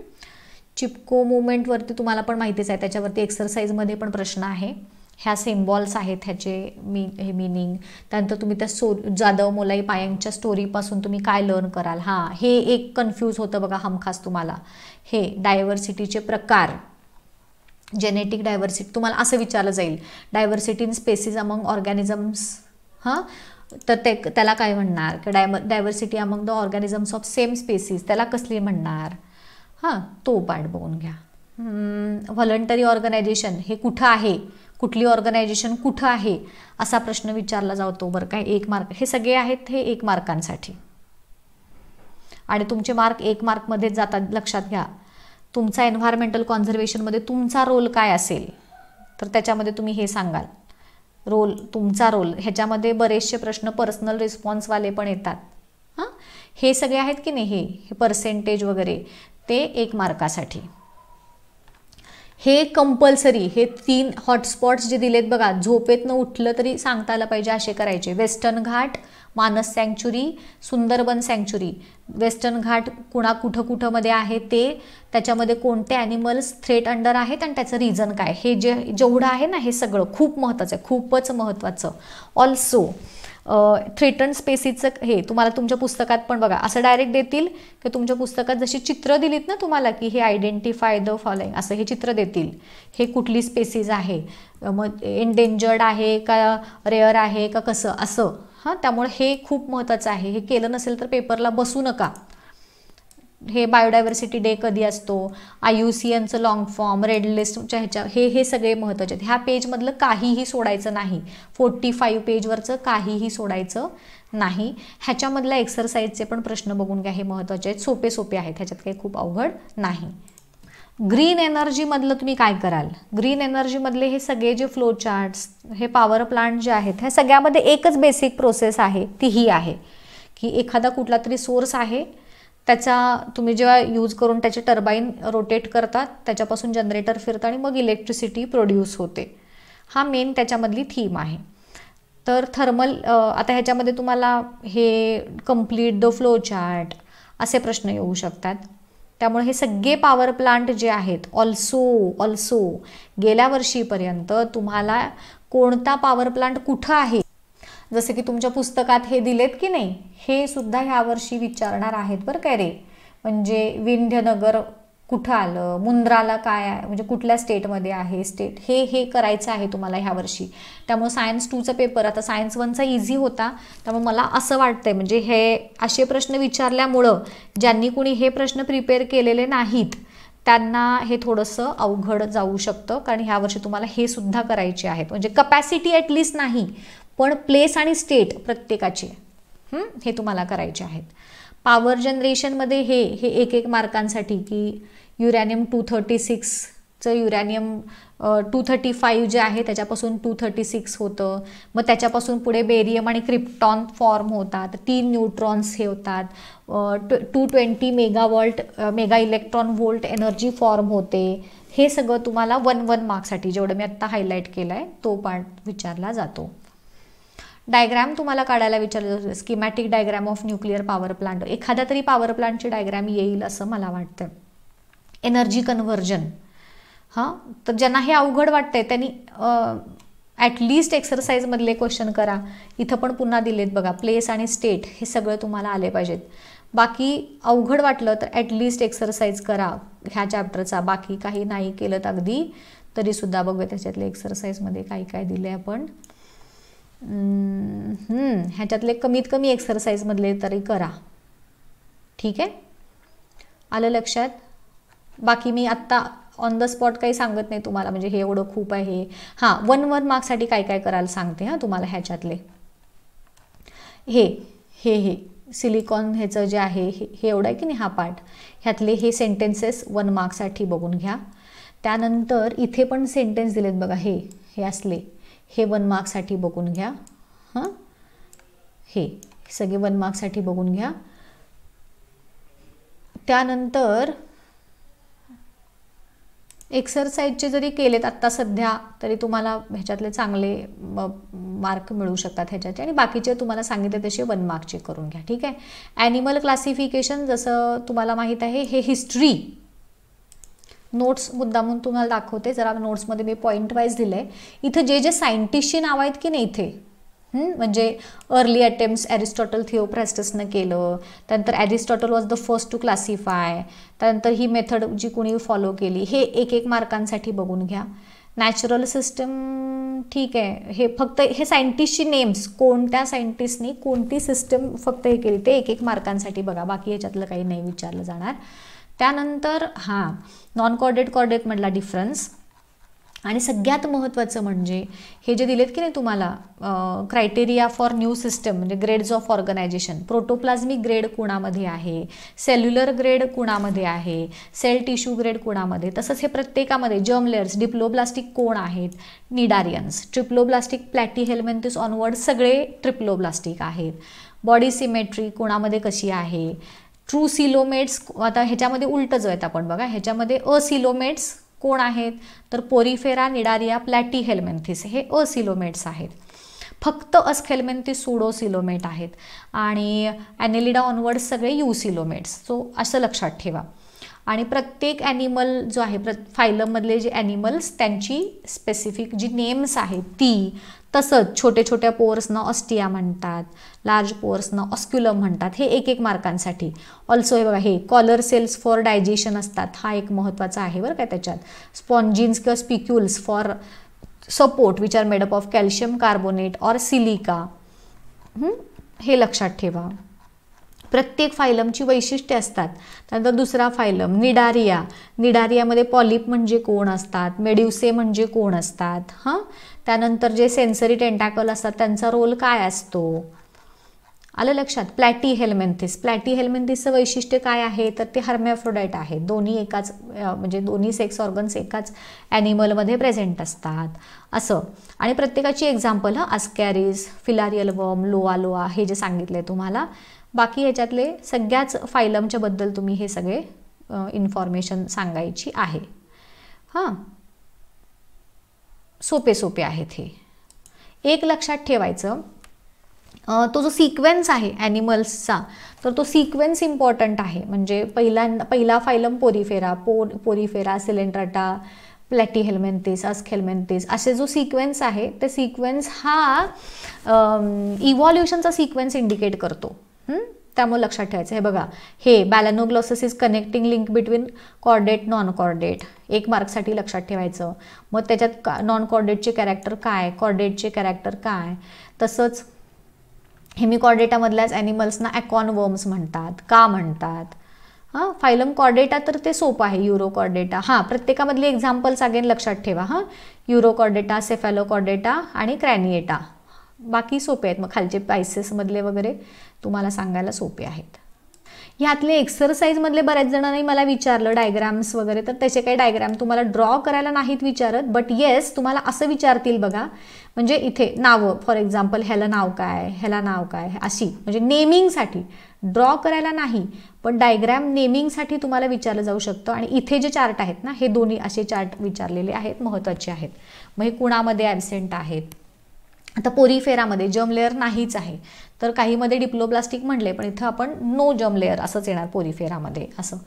चिपको मुवमेंटवरती तुम्हाला पण माहितीच आहे त्याच्यावरती एक्सरसाइजमध्ये पण प्रश्न आहे ह्या सिम्बॉल्स आहेत ह्याचे मी हे मिनिंग त्यानंतर तुम्ही त्या सो जाधव मोलाई पायांच्या स्टोरीपासून तुम्ही काय लर्न कराल हां हे एक कन्फ्यूज होतं बघा हमखास तुम्हाला हे डायव्हर्सिटीचे प्रकार जेनेटिक डायव्हर्सिटी तुम्हाला असं विचारलं जाईल diversity in species among organisms हां तर ते त्याला काय म्हणणार की डायम diversity among the organisms of same species त्याला कसली म्हणणार हां तो पार्ट बघून घ्या व्हॉलंटरी ऑर्गनायझेशन हे कुठं आहे कुठली ऑर्गनायझेशन कुठं आहे असा प्रश्न विचारला जातो बरं काय एक मार्क हे सगळे आहेत हे एक मार्कांसाठी आणि तुमचे मार्क एक मार्कमध्येच जातात लक्षात घ्या तुमचा एन्व्हायरमेंटल कॉन्झर्वेशनमध्ये तुमचा रोल काय असेल तर त्याच्यामध्ये तुम्ही हे सांगाल रोल तुमचा रोल ह्याच्यामध्ये बरेचसे प्रश्न पर्सनल रिस्पॉन्सवाले पण येतात हां हे सगळे आहेत की नाही हे पर्सेंटेज वगैरे ते एक मार्कासाठी हे कंपल्सरी हे तीन हॉटस्पॉट्स जे दिलेत बघा झोपेतनं उठलं तरी सांगता आलं पाहिजे असे करायचे Western Ghat Manas sanctuary Sundarban sanctuary Western Ghat कुणा कुठं कुठंमध्ये आहे ते त्याच्यामध्ये कोणते ॲनिमल्स थ्रेट अंडर आहेत आणि त्याचं रिझन काय हे जे जेवढं आहे ना हे सगळं खूप महत्त्वाचं आहे खूपच महत्त्वाचं ऑल्सो थ्रेटन स्पेसीचं हे तुम्हाला तुमच्या पुस्तकात पण बघा असं डायरेक्ट देतील की तुमच्या पुस्तकात जशी चित्र दिलीत ना तुम्हाला की हे आयडेंटिफाय द फॉलोइंग असं हे चित्र देतील हे कुठली स्पेसीज आहे मग एंडेंजर्ड आहे का रेअर आहे का कसं असं हां त्यामुळे हे खूप महत्त्वाचं आहे हे केलं नसेल तर पेपरला बसू नका हे बायोडायव्हर्सिटी डे कधी असतो आय यू सी एनचं लाँग फॉर्म रेड लिस्टच्या ह्याच्या हे हे सगळे महत्त्वाचे आहेत ह्या पेजमधलं काहीही सोडायचं नाही फोर्टी फाईव्ह पेजवरचं काहीही सोडायचं नाही ह्याच्यामधल्या एक्सरसाइजचे पण प्रश्न बघून घ्या हे महत्त्वाचे आहेत सोपे सोपे आहेत ह्याच्यात काही खूप अवघड नाही ग्रीन एनर्जीमधलं तुम्ही काय कराल ग्रीन एनर्जीमधले हे सगळे जे फ्लो चार्ट्स हे पॉवर प्लांट जे आहेत ह्या सगळ्यामध्ये एकच बेसिक प्रोसेस आहे ती ही आहे की एखादा कुठला तरी सोर्स आहे त्याचा तुम्ही जेव्हा यूज करून त्याचे टर्बाईन रोटेट करतात त्याच्यापासून जनरेटर फिरतं आणि मग इलेक्ट्रिसिटी प्रोड्यूस होते हा मेन त्याच्यामधली थीम आहे तर थर्मल आता ह्याच्यामध्ये तुम्हाला हे कम्प्लीट द फ्लो चार्ट असे प्रश्न येऊ शकतात त्यामुळे हे सगळे पॉवर प्लांट जे आहेत ऑल्सो ऑल्सो गेल्या वर्षीपर्यंत तुम्हाला कोणता पॉवर प्लांट कुठं आहे जसं की तुमच्या पुस्तकात हे दिलेत की नाही हे सुद्धा ह्यावर्षी विचारणार आहेत बरं काय रे म्हणजे विंध्यनगर कुठं आलं मुंद्राला काय आहे म्हणजे कुठल्या स्टेटमध्ये आहे स्टेट हे हे करायचं आहे तुम्हाला ह्या वर्षी त्यामुळे सायन्स टूचा पेपर आता सायन्स वनचा इझी होता त्यामुळे मला असं वाटतंय म्हणजे हे असे प्रश्न विचारल्यामुळं ज्यांनी कुणी हे प्रश्न प्रिपेअर केलेले नाहीत त्यांना हे थोडंसं अवघड जाऊ शकतं कारण ह्यावर्षी तुम्हाला हे सुद्धा करायचे आहेत म्हणजे कपॅसिटी ॲटलिस्ट नाही पण प्लेस आणि स्टेट प्रत्येकाची हे तुम्हाला करायचे आहेत पॉवर जनरेशनमध्ये हे हे एक एक मार्कांसाठी की युरॅनियम टू थर्टी सिक्सचं युरॅनियम टू थर्टी फाईव्ह जे आहे त्याच्यापासून टू थर्टी सिक्स होतं मग त्याच्यापासून पुढे बेरियम आणि क्रिप्टॉन फॉर्म होतात तीन न्यूट्रॉन्स हे होतात two twenty megavolt mega electron volt energy form होते हे सगळं तुम्हाला वन वन मार्कसाठी जेवढं मी आत्ता हायलाईट केलं आहे तो पार्ट विचारला जातो डायग्रॅम तुम्हाला काढायला विचारलं जातो schematic diagram of nuclear power plant एखादा तरी पॉवर प्लांटची डायग्रॅम येईल असं मला वाटतं एनर्जी कन्व्हर्जन हां तर ज्यांना हे अवघड वाटतंय त्यांनी ॲटलिस्ट एक्सरसाइजमधले क्वेश्चन करा इथं पण पुन्हा दिलेत बघा प्लेस आणि स्टेट हे सगळं तुम्हाला आले पाहिजेत बाकी अवघड वाटलं तर ॲटलिस्ट एक्सरसाइज करा ह्या चॅप्टरचा बाकी काही नाही केलं तर अगदी तरीसुद्धा बघूया त्याच्यातले एक्सरसाइजमध्ये काही काय दिले आपण ह्याच्यातले कमीत कमी एक्सरसाइजमधले तरी करा ठीक आहे आलं लक्षात बाकी मी आत्ता ऑन द स्पॉट काही सांगत नाही तुम्हाला म्हणजे हे एवढं खूप आहे हां वन वन मार्क्ससाठी काय काय करायला सांगते हां तुम्हाला ह्याच्यातले हे हे हे सिलिकॉन ह्याचं जे आहे हे एवढं आहे की नाही हा पार्ट ह्यातले हे सेंटेन्सेस वन मार्कसाठी बघून घ्या त्यानंतर इथे पण सेंटेन्स दिलेत बघा हे हे असले हे वन मार्कसाठी बघून घ्या हां हे सगळे वन मार्कसाठी बघून घ्या त्यानंतर एक्सरसाइजचे जरी केलेत आत्ता सध्या तरी तुम्हाला ह्याच्यातले चांगले मार्क मिळू शकतात ह्याच्याचे आणि बाकीचे तुम्हाला सांगितले तसे वन मार्कचे करून घ्या ठीक आहे ॲनिमल क्लासिफिकेशन जसं तुम्हाला माहीत आहे हे हिस्ट्री नोट्स मुद्दामून तुम्हाला दाखवते जरा नोट्समध्ये मी पॉईंट वाईज दिलं आहे इथं जे जे सायंटिस्टची नाव आहेत की नाही इथे म्हणजे अर्ली अटेम्प्ट ॲरिस्टॉटल थिओप्रॅस्टसनं केलं त्यानंतर Aristotle was the first to classify त्यानंतर ही मेथड जी कुणी फॉलो केली हे एक एक मार्कांसाठी बघून घ्या नॅचरल सिस्टम ठीक आहे हे फक्त हे सायंटिस्टची नेम्स कोणत्या सायंटिस्टनी कोणती सिस्टम फक्त हे केली ते एक एक मार्कांसाठी बघा बाकी ह्याच्यातलं काही नाही विचारलं जाणार त्यानंतर हां नॉन कॉर्डेट कॉर्डेट म्हटला डिफरन्स आणि सगळ्यात महत्त्वाचं म्हणजे हे जे दिलेत की नाही तुम्हाला क्रायटेरिया फॉर न्यू सिस्टम म्हणजे grades of organisation protoplasmic grade कुणामध्ये आहे सेल्युलर ग्रेड कुणामध्ये आहे सेल टिश्यू ग्रेड कुणामध्ये तसंच हे प्रत्येकामध्ये जर्म लेअर्स डिप्लोब्लास्टिक कोण आहेत cnidarians triploblastic platyhelminthes onward सगळे ट्रिप्लोब्लास्टिक आहेत बॉडी सिमेट्री कोणामध्ये कशी आहे ट्रू सिलोमेट्स आता ह्याच्यामध्ये उलटं जो आहेत आपण बघा ह्याच्यामध्ये असिलोमेट्स कोण आहेत तर पोरिफेरा निडारिया प्लॅटी हेल्मेंथिस हे असिलोमेट्स आहेत फक्त अस्खेलमेंथिस सुडो सिलोमेट आहेत आणि ॲनेलिडा ऑनवर्ड्स सगळे युसिलोमेट्स सो असं लक्षात ठेवा आणि प्रत्येक ॲनिमल जो आहे प्र फायलममधले जे ॲनिमल्स त्यांची स्पेसिफिक जी नेम्स आहेत ती तसंच छोटे छोट्या पोअर्सनं ऑस्टिया म्हणतात लार्ज पोअर्सनं ऑस्क्युलम म्हणतात हे एक एक मार्कांसाठी ऑल्सो हे बघा हे कॉलर सेल्स फॉर डायजेशन असतात हा एक महत्त्वाचा आहे बरं काय त्याच्यात स्पॉन्जिन्स किंवा spicules for support which are made up of calcium carbonate or silica हे लक्षात ठेवा प्रत्येक फायलमची वैशिष्ट्ये असतात त्यानंतर दुसरा फायलम निडारिया निडारियामध्ये पॉलिप म्हणजे कोण असतात मेड्युसे म्हणजे कोण असतात हां त्यानंतर जे सेन्सरी टेंटाकल असतात त्यांचा रोल काय असतो आलं लक्षात प्लॅटी हेल्मेंथिस प्लॅटी हेल्मेंथिसचं वैशिष्ट्य काय आहे तर ते हर्मॅफ्रोडाईट आहे दोन्ही एकाच म्हणजे दोन्ही सेक्स ऑर्गन्स एकाच ॲनिमलमध्ये प्रेझेंट असतात असं आणि प्रत्येकाची एक्झाम्पल हं अस्कॅरिस फिलारियल वर्म लोआ लोआ हे जे सांगितलं तुम्हाला बाकी ह्याच्यातले सगळ्याच फायलमच्याबद्दल तुम्ही हे सगळे इन्फॉर्मेशन सांगायची आहे हां सोपे सोपे आहेत हे एक लक्षात ठेवायचं तो जो सिक्वेन्स आहे ॲनिमल्सचा तर तो सिक्वेन्स इम्पॉर्टंट आहे म्हणजे पहिला पहिला फायलम पोरीफेरा पो पोरीफेरा सिलेंड्राटा प्लॅटी हेल्मेंथिस अस्क असे जो सिक्वेन्स आहे ते सिक्वेन्स हा इव्हॉल्युशनचा सिक्वेन्स इंडिकेट करतो त्यामुळे लक्षात ठेवायचं हे बघा हे Balanoglossus is connecting link between chordate non chordate एक मार्कसाठी लक्षात ठेवायचं मग त्याच्यात का नॉन कॉर्डेटचे कॅरेक्टर काय कॉर्डेटचे कॅरेक्टर काय तसंच हेमी हेमिकॉर्डेटामधल्याच ॲनिमल्सना ॲकॉन वर्म्स म्हणतात का म्हणतात हां फायलम कॉर्डेटा तर ते सोपं आहे युरो कॉर्डेटा हां प्रत्येकामधली एक्झाम्पल्स अगेन लक्षात ठेवा हां युरो कॉर्डेटा सेफॅलो कॉर्डेटा आणि क्रॅनिएटा बाकी सोपे आहेत मग खालचे पायसेसमधले वगैरे तुम्हाला सांगायला सोपे आहेत ह्यातले एक्सरसाइजमधले बऱ्याच जणांनी मला विचारलं डायग्राम्स वगैरे तर त्याचे काही डायग्राम तुम्हाला ड्रॉ करायला नाहीत विचारत बट येस तुम्हाला असं विचारतील बघा म्हणजे इथे नावं फॉर एक्झाम्पल ह्याला नाव काय ह्याला नाव काय अशी म्हणजे नेमिंगसाठी ड्रॉ करायला नाही पण डायग्राम नेमिंगसाठी तुम्हाला विचारलं जाऊ शकतं आणि इथे जे चार्ट आहेत ना हे दोन्ही असे चार्ट विचारलेले आहेत महत्त्वाचे आहेत मग हे कुणामध्ये ॲबसेंट आहेत आता पोरीफेरामध्ये जम लेअर नाहीच आहे तर काहीमध्ये डिप्लोप्लास्टिक म्हणले पण इथं आपण नो जम लेअर असंच येणार पोरीफेरामध्ये असं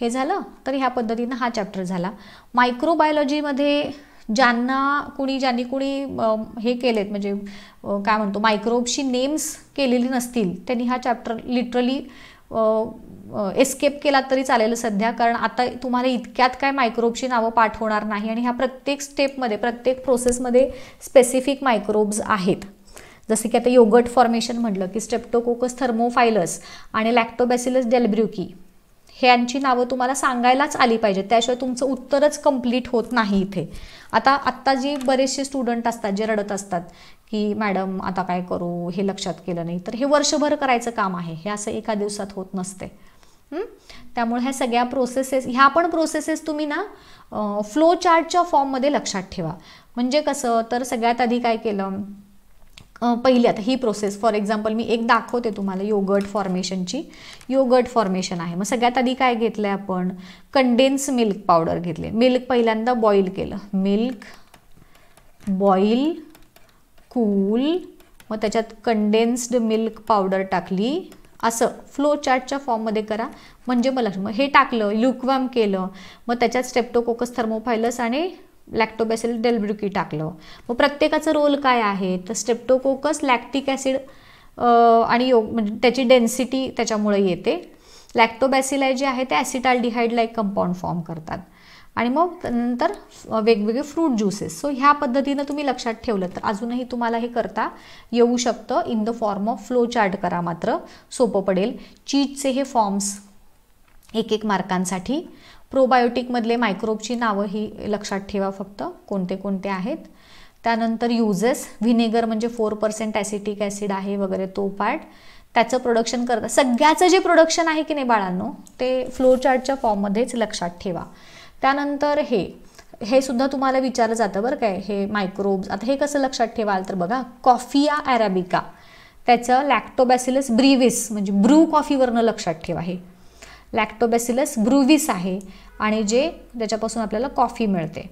हे झालं तर ह्या पद्धतीनं हा चॅप्टर झाला मायक्रोबायोलॉजीमध्ये ज्यांना कुणी ज्यांनी कुणी हे केलेत म्हणजे काय म्हणतो मायक्रोबशी नेम्स केलेली नसतील त्यांनी हा चॅप्टर लिटरली एस्केप केला तरी चालेल सध्या कारण आता तुम्हाला इतक्यात काय मायक्रोबची नावं पाठवणार नाही आणि ह्या प्रत्येक स्टेपमध्ये प्रत्येक प्रोसेसमध्ये स्पेसिफिक मायक्रोब्स आहेत जसे की आता योगट फॉर्मेशन म्हटलं की स्टेप्टोकोकस थर्मोफायलस आणि लॅक्टोबॅसिलस हे ह्यांची नावं तुम्हाला सांगायलाच आली पाहिजे त्याशिवाय तुमचं उत्तरच कंप्लीट होत नाही इथे आता आत्ता जे बरेचसे स्टुडंट असतात जे रडत असतात की मॅडम आता काय करू हे लक्षात केलं नाही तर हे वर्षभर करायचं काम आहे हे असं एका दिवसात होत नसते त्यामुळे ह्या सगळ्या प्रोसेसेस ह्या पण प्रोसेसेस तुम्ही ना फ्लो चार्टच्या फॉर्ममध्ये लक्षात ठेवा म्हणजे कसं तर सगळ्यात आधी काय केलं पहिली ही प्रोसेस फॉर एक्झाम्पल मी एक दाखवते तुम्हाला योगर्ट फॉर्मेशनची योगर्ट फॉर्मेशन आहे मग सगळ्यात आधी काय घेतलं आहे आपण कंडेन्स मिल्क पावडर घेतले मिल्क पहिल्यांदा बॉईल केलं मिल्क बॉईल कूल मग त्याच्यात कंडेन्स्ड मिल्क पावडर टाकली असं फ्लो चार्टच्या फॉर्ममध्ये करा म्हणजे मला मग हे टाकलं ल्युक्वॅम केलं मग त्याच्यात स्टेप्टोकोकस थर्मोफायलस आणि लॅक्टोबॅसिल डेलब्रुकी टाकलं मग प्रत्येकाचं रोल काय आहे तर स्टेप्टोकोकस लॅक्टिक ॲसिड आणि योग म्हणजे त्याची डेन्सिटी त्याच्यामुळे येते लॅक्टोबॅसिलाय जे आहे ते acetaldehyde like compound form करतात आणि मग नंतर वेगवेगळे फ्रूट ज्युसेस सो ह्या पद्धतीनं तुम्ही लक्षात ठेवलं तर अजूनही तुम्हाला हे करता येऊ शकतं in the form of flow chart करा मात्र सोपं पडेल चीजचे हे फॉर्म्स एक एक मार्कांसाठी प्रोबायोटिकमधले मायक्रोबची नावं ही लक्षात ठेवा फक्त कोणते कोणते आहेत त्यानंतर युजेस व्हिनेगर म्हणजे फोर पर्सेंट ॲसिटिक ॲसिड आहे वगैरे तो पार्ट त्याचं प्रोडक्शन करता सगळ्याचं जे प्रोडक्शन आहे की नाही बाळांनो ते चार्टच्या फॉर्ममध्येच लक्षात ठेवा त्यानंतर हे हे सुद्धा तुम्हाला विचारलं जातं बरं काय हे मायक्रोब्स आता हे कसं लक्षात ठेवाल तर बघा कॉफिया अरेबिका त्याचं लॅक्टोबॅसिलस ब्रिविस म्हणजे ब्रू कॉफीवरनं लक्षात ठेवा हे लॅक्टोबॅसिलस ब्रुविस आहे आणि जे त्याच्यापासून आपल्याला कॉफी मिळते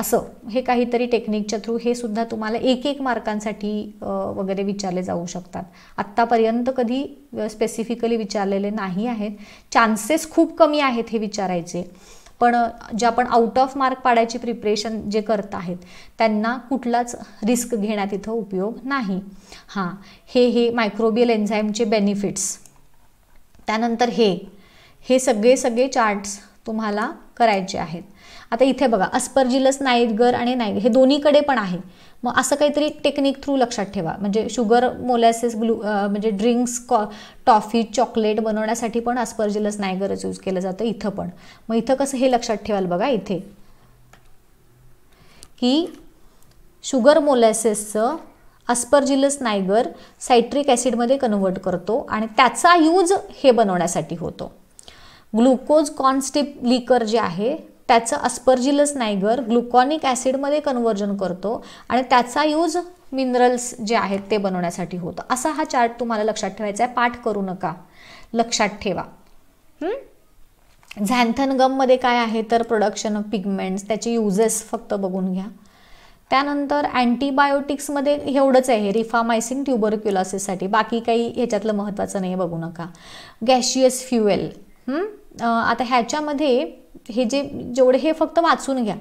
असं हे काहीतरी टेक्निकच्या थ्रू हे सुद्धा तुम्हाला एक एक मार्कांसाठी वगैरे विचारले जाऊ शकतात आत्तापर्यंत कधी स्पेसिफिकली विचारलेले नाही आहेत चान्सेस खूप कमी आहेत हे विचारायचे पण जे आपण आउट ऑफ मार्क पाडायची प्रिपरेशन जे करत आहेत त्यांना कुठलाच रिस्क घेण्यात इथं उपयोग नाही हां हे हे मायक्रोबियल एन्झाईमचे बेनिफिट्स त्यानंतर हे हे सगळे सगळे चार्ट्स तुम्हाला करायचे आहेत आता इथे बघा अस्पर्जिलस नाईटगर आणि नाईग हे दोन्हीकडे पण आहे मग असं काहीतरी टेक्निक थ्रू लक्षात ठेवा म्हणजे शुगर मोलॅसेस ग्लू म्हणजे ड्रिंक्स कॉ टॉफी चॉकलेट बनवण्यासाठी पण अस्पर्जिलस नायगरच यूज केलं जातं इथं पण मग इथं कसं हे लक्षात ठेवाल बघा इथे की शुगर मोलॅसेसचं अस्पर्जिलस नायगर सायट्रिक ॲसिडमध्ये कन्वर्ट करतो आणि त्याचा यूज हे बनवण्यासाठी होतो ग्लुकोज कॉन्स्टिप लिकर जे आहे त्याचं अस्पर्जिलस नायगर ग्लुकॉनिक ॲसिडमध्ये कन्वर्जन करतो आणि त्याचा यूज मिनरल्स जे आहेत ते बनवण्यासाठी होतं असा हा चार्ट तुम्हाला लक्षात ठेवायचा आहे पाठ करू नका लक्षात ठेवा झॅन्थन गममध्ये काय आहे तर प्रोडक्शन ऑफ पिगमेंट्स त्याचे युजेस फक्त बघून घ्या त्यानंतर अँटीबायोटिक्समध्ये एवढंच आहे रिफामायसिन ट्युबरक्युलॉसिससाठी बाकी काही ह्याच्यातलं महत्त्वाचं नाही बघू नका गॅशियस फ्युएल आता ह्याच्यामध्ये हे जे जेवढे हे फक्त वाचून घ्या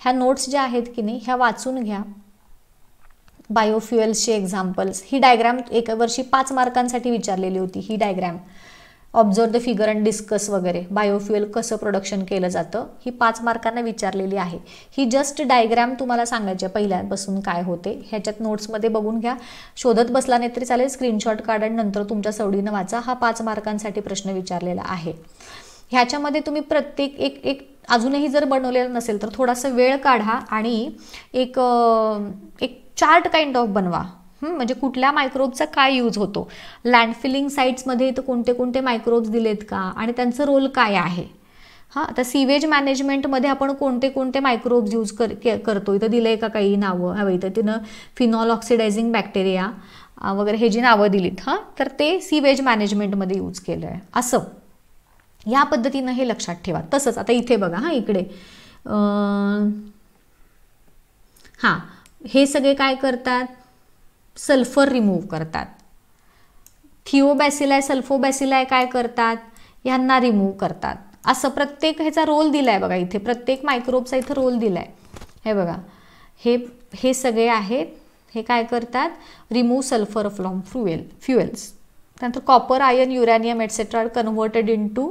ह्या नोट्स ज्या आहेत की नाही ह्या वाचून घ्या बायोफ्युएल्सचे एक्झाम्पल्स ही डायग्रॅम एका वर्षी पाच मार्कांसाठी विचारलेली होती ही diagram observe the figure and discuss वगैरे बायोफ्युएल कसं प्रोडक्शन केलं जातं ही पाच मार्कांना विचारलेली आहे ही जस्ट डायग्रॅम तुम्हाला सांगायची पहिल्यापासून काय होते ह्याच्यात नोट्समध्ये बघून घ्या शोधत बसला नाही तरी चालेल स्क्रीनशॉट आणि नंतर तुमच्या सवडीनं वाचा हा पाच मार्कांसाठी प्रश्न विचारलेला आहे ह्याच्यामध्ये तुम्ही प्रत्येक एक एक अजूनही जर बनवलेलं नसेल तर थोडासा वेळ काढा आणि एक एक चार्ट काइंड ऑफ बनवा म्हणजे कुठल्या मायक्रोबचा काय यूज होतो लँडफिलिंग साईट्समध्ये इथं कोणते कोणते मायक्रोब्स दिलेत का आणि त्यांचं रोल काय आहे हां आता सीवेज मॅनेजमेंटमध्ये आपण कोणते कोणते मायक्रोब्स यूज कर करतो इथं दिलं आहे का काही नावं हवं इथं तिनं फिनॉल ऑक्सिडायझिंग बॅक्टेरिया वगैरे हे जी नावं दिलीत हां तर ते सीवेज मॅनेजमेंटमध्ये यूज केलं आहे असं या पद्धतीनं हे लक्षात ठेवा तसंच आता इथे बघा हां इकडे हां हे सगळे काय करतात सल्फर रिमूव्ह करतात थिओबॅसिलाय सल्फोबॅसिलाय काय करतात ह्यांना रिमूव्ह करतात असं प्रत्येक ह्याचा रोल दिला आहे बघा इथे प्रत्येक मायक्रोबचा इथं रोल दिला आहे हे बघा हे हे सगळे आहेत हे काय करतात remove sulphur from fuel fuels त्यानंतर copper ion uranium etcetera are converted into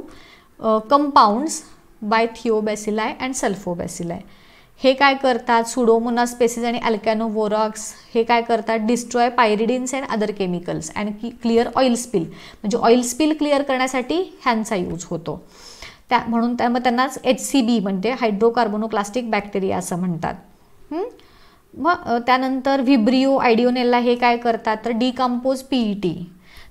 compounds by thiobacilli and sulfobacilli हे काय करतात सुडोमोना स्पेसिस आणि अल्कॅनोवोरॉक्स हे काय करतात destroy pyridines and other chemicals and की क्लिअर ऑइल स्पिल म्हणजे ऑइल स्पिल क्लिअर करण्यासाठी ह्यांचा यूज होतो त्या म्हणून त्या मग त्यांनाच एच सी बी म्हणजे हायड्रोकार्बोनोक्लास्टिक बॅक्टेरिया असं म्हणतात मग त्यानंतर व्हिब्रिओ आयडिओनेला हे काय करतात तर डिकम्पोज पीई टी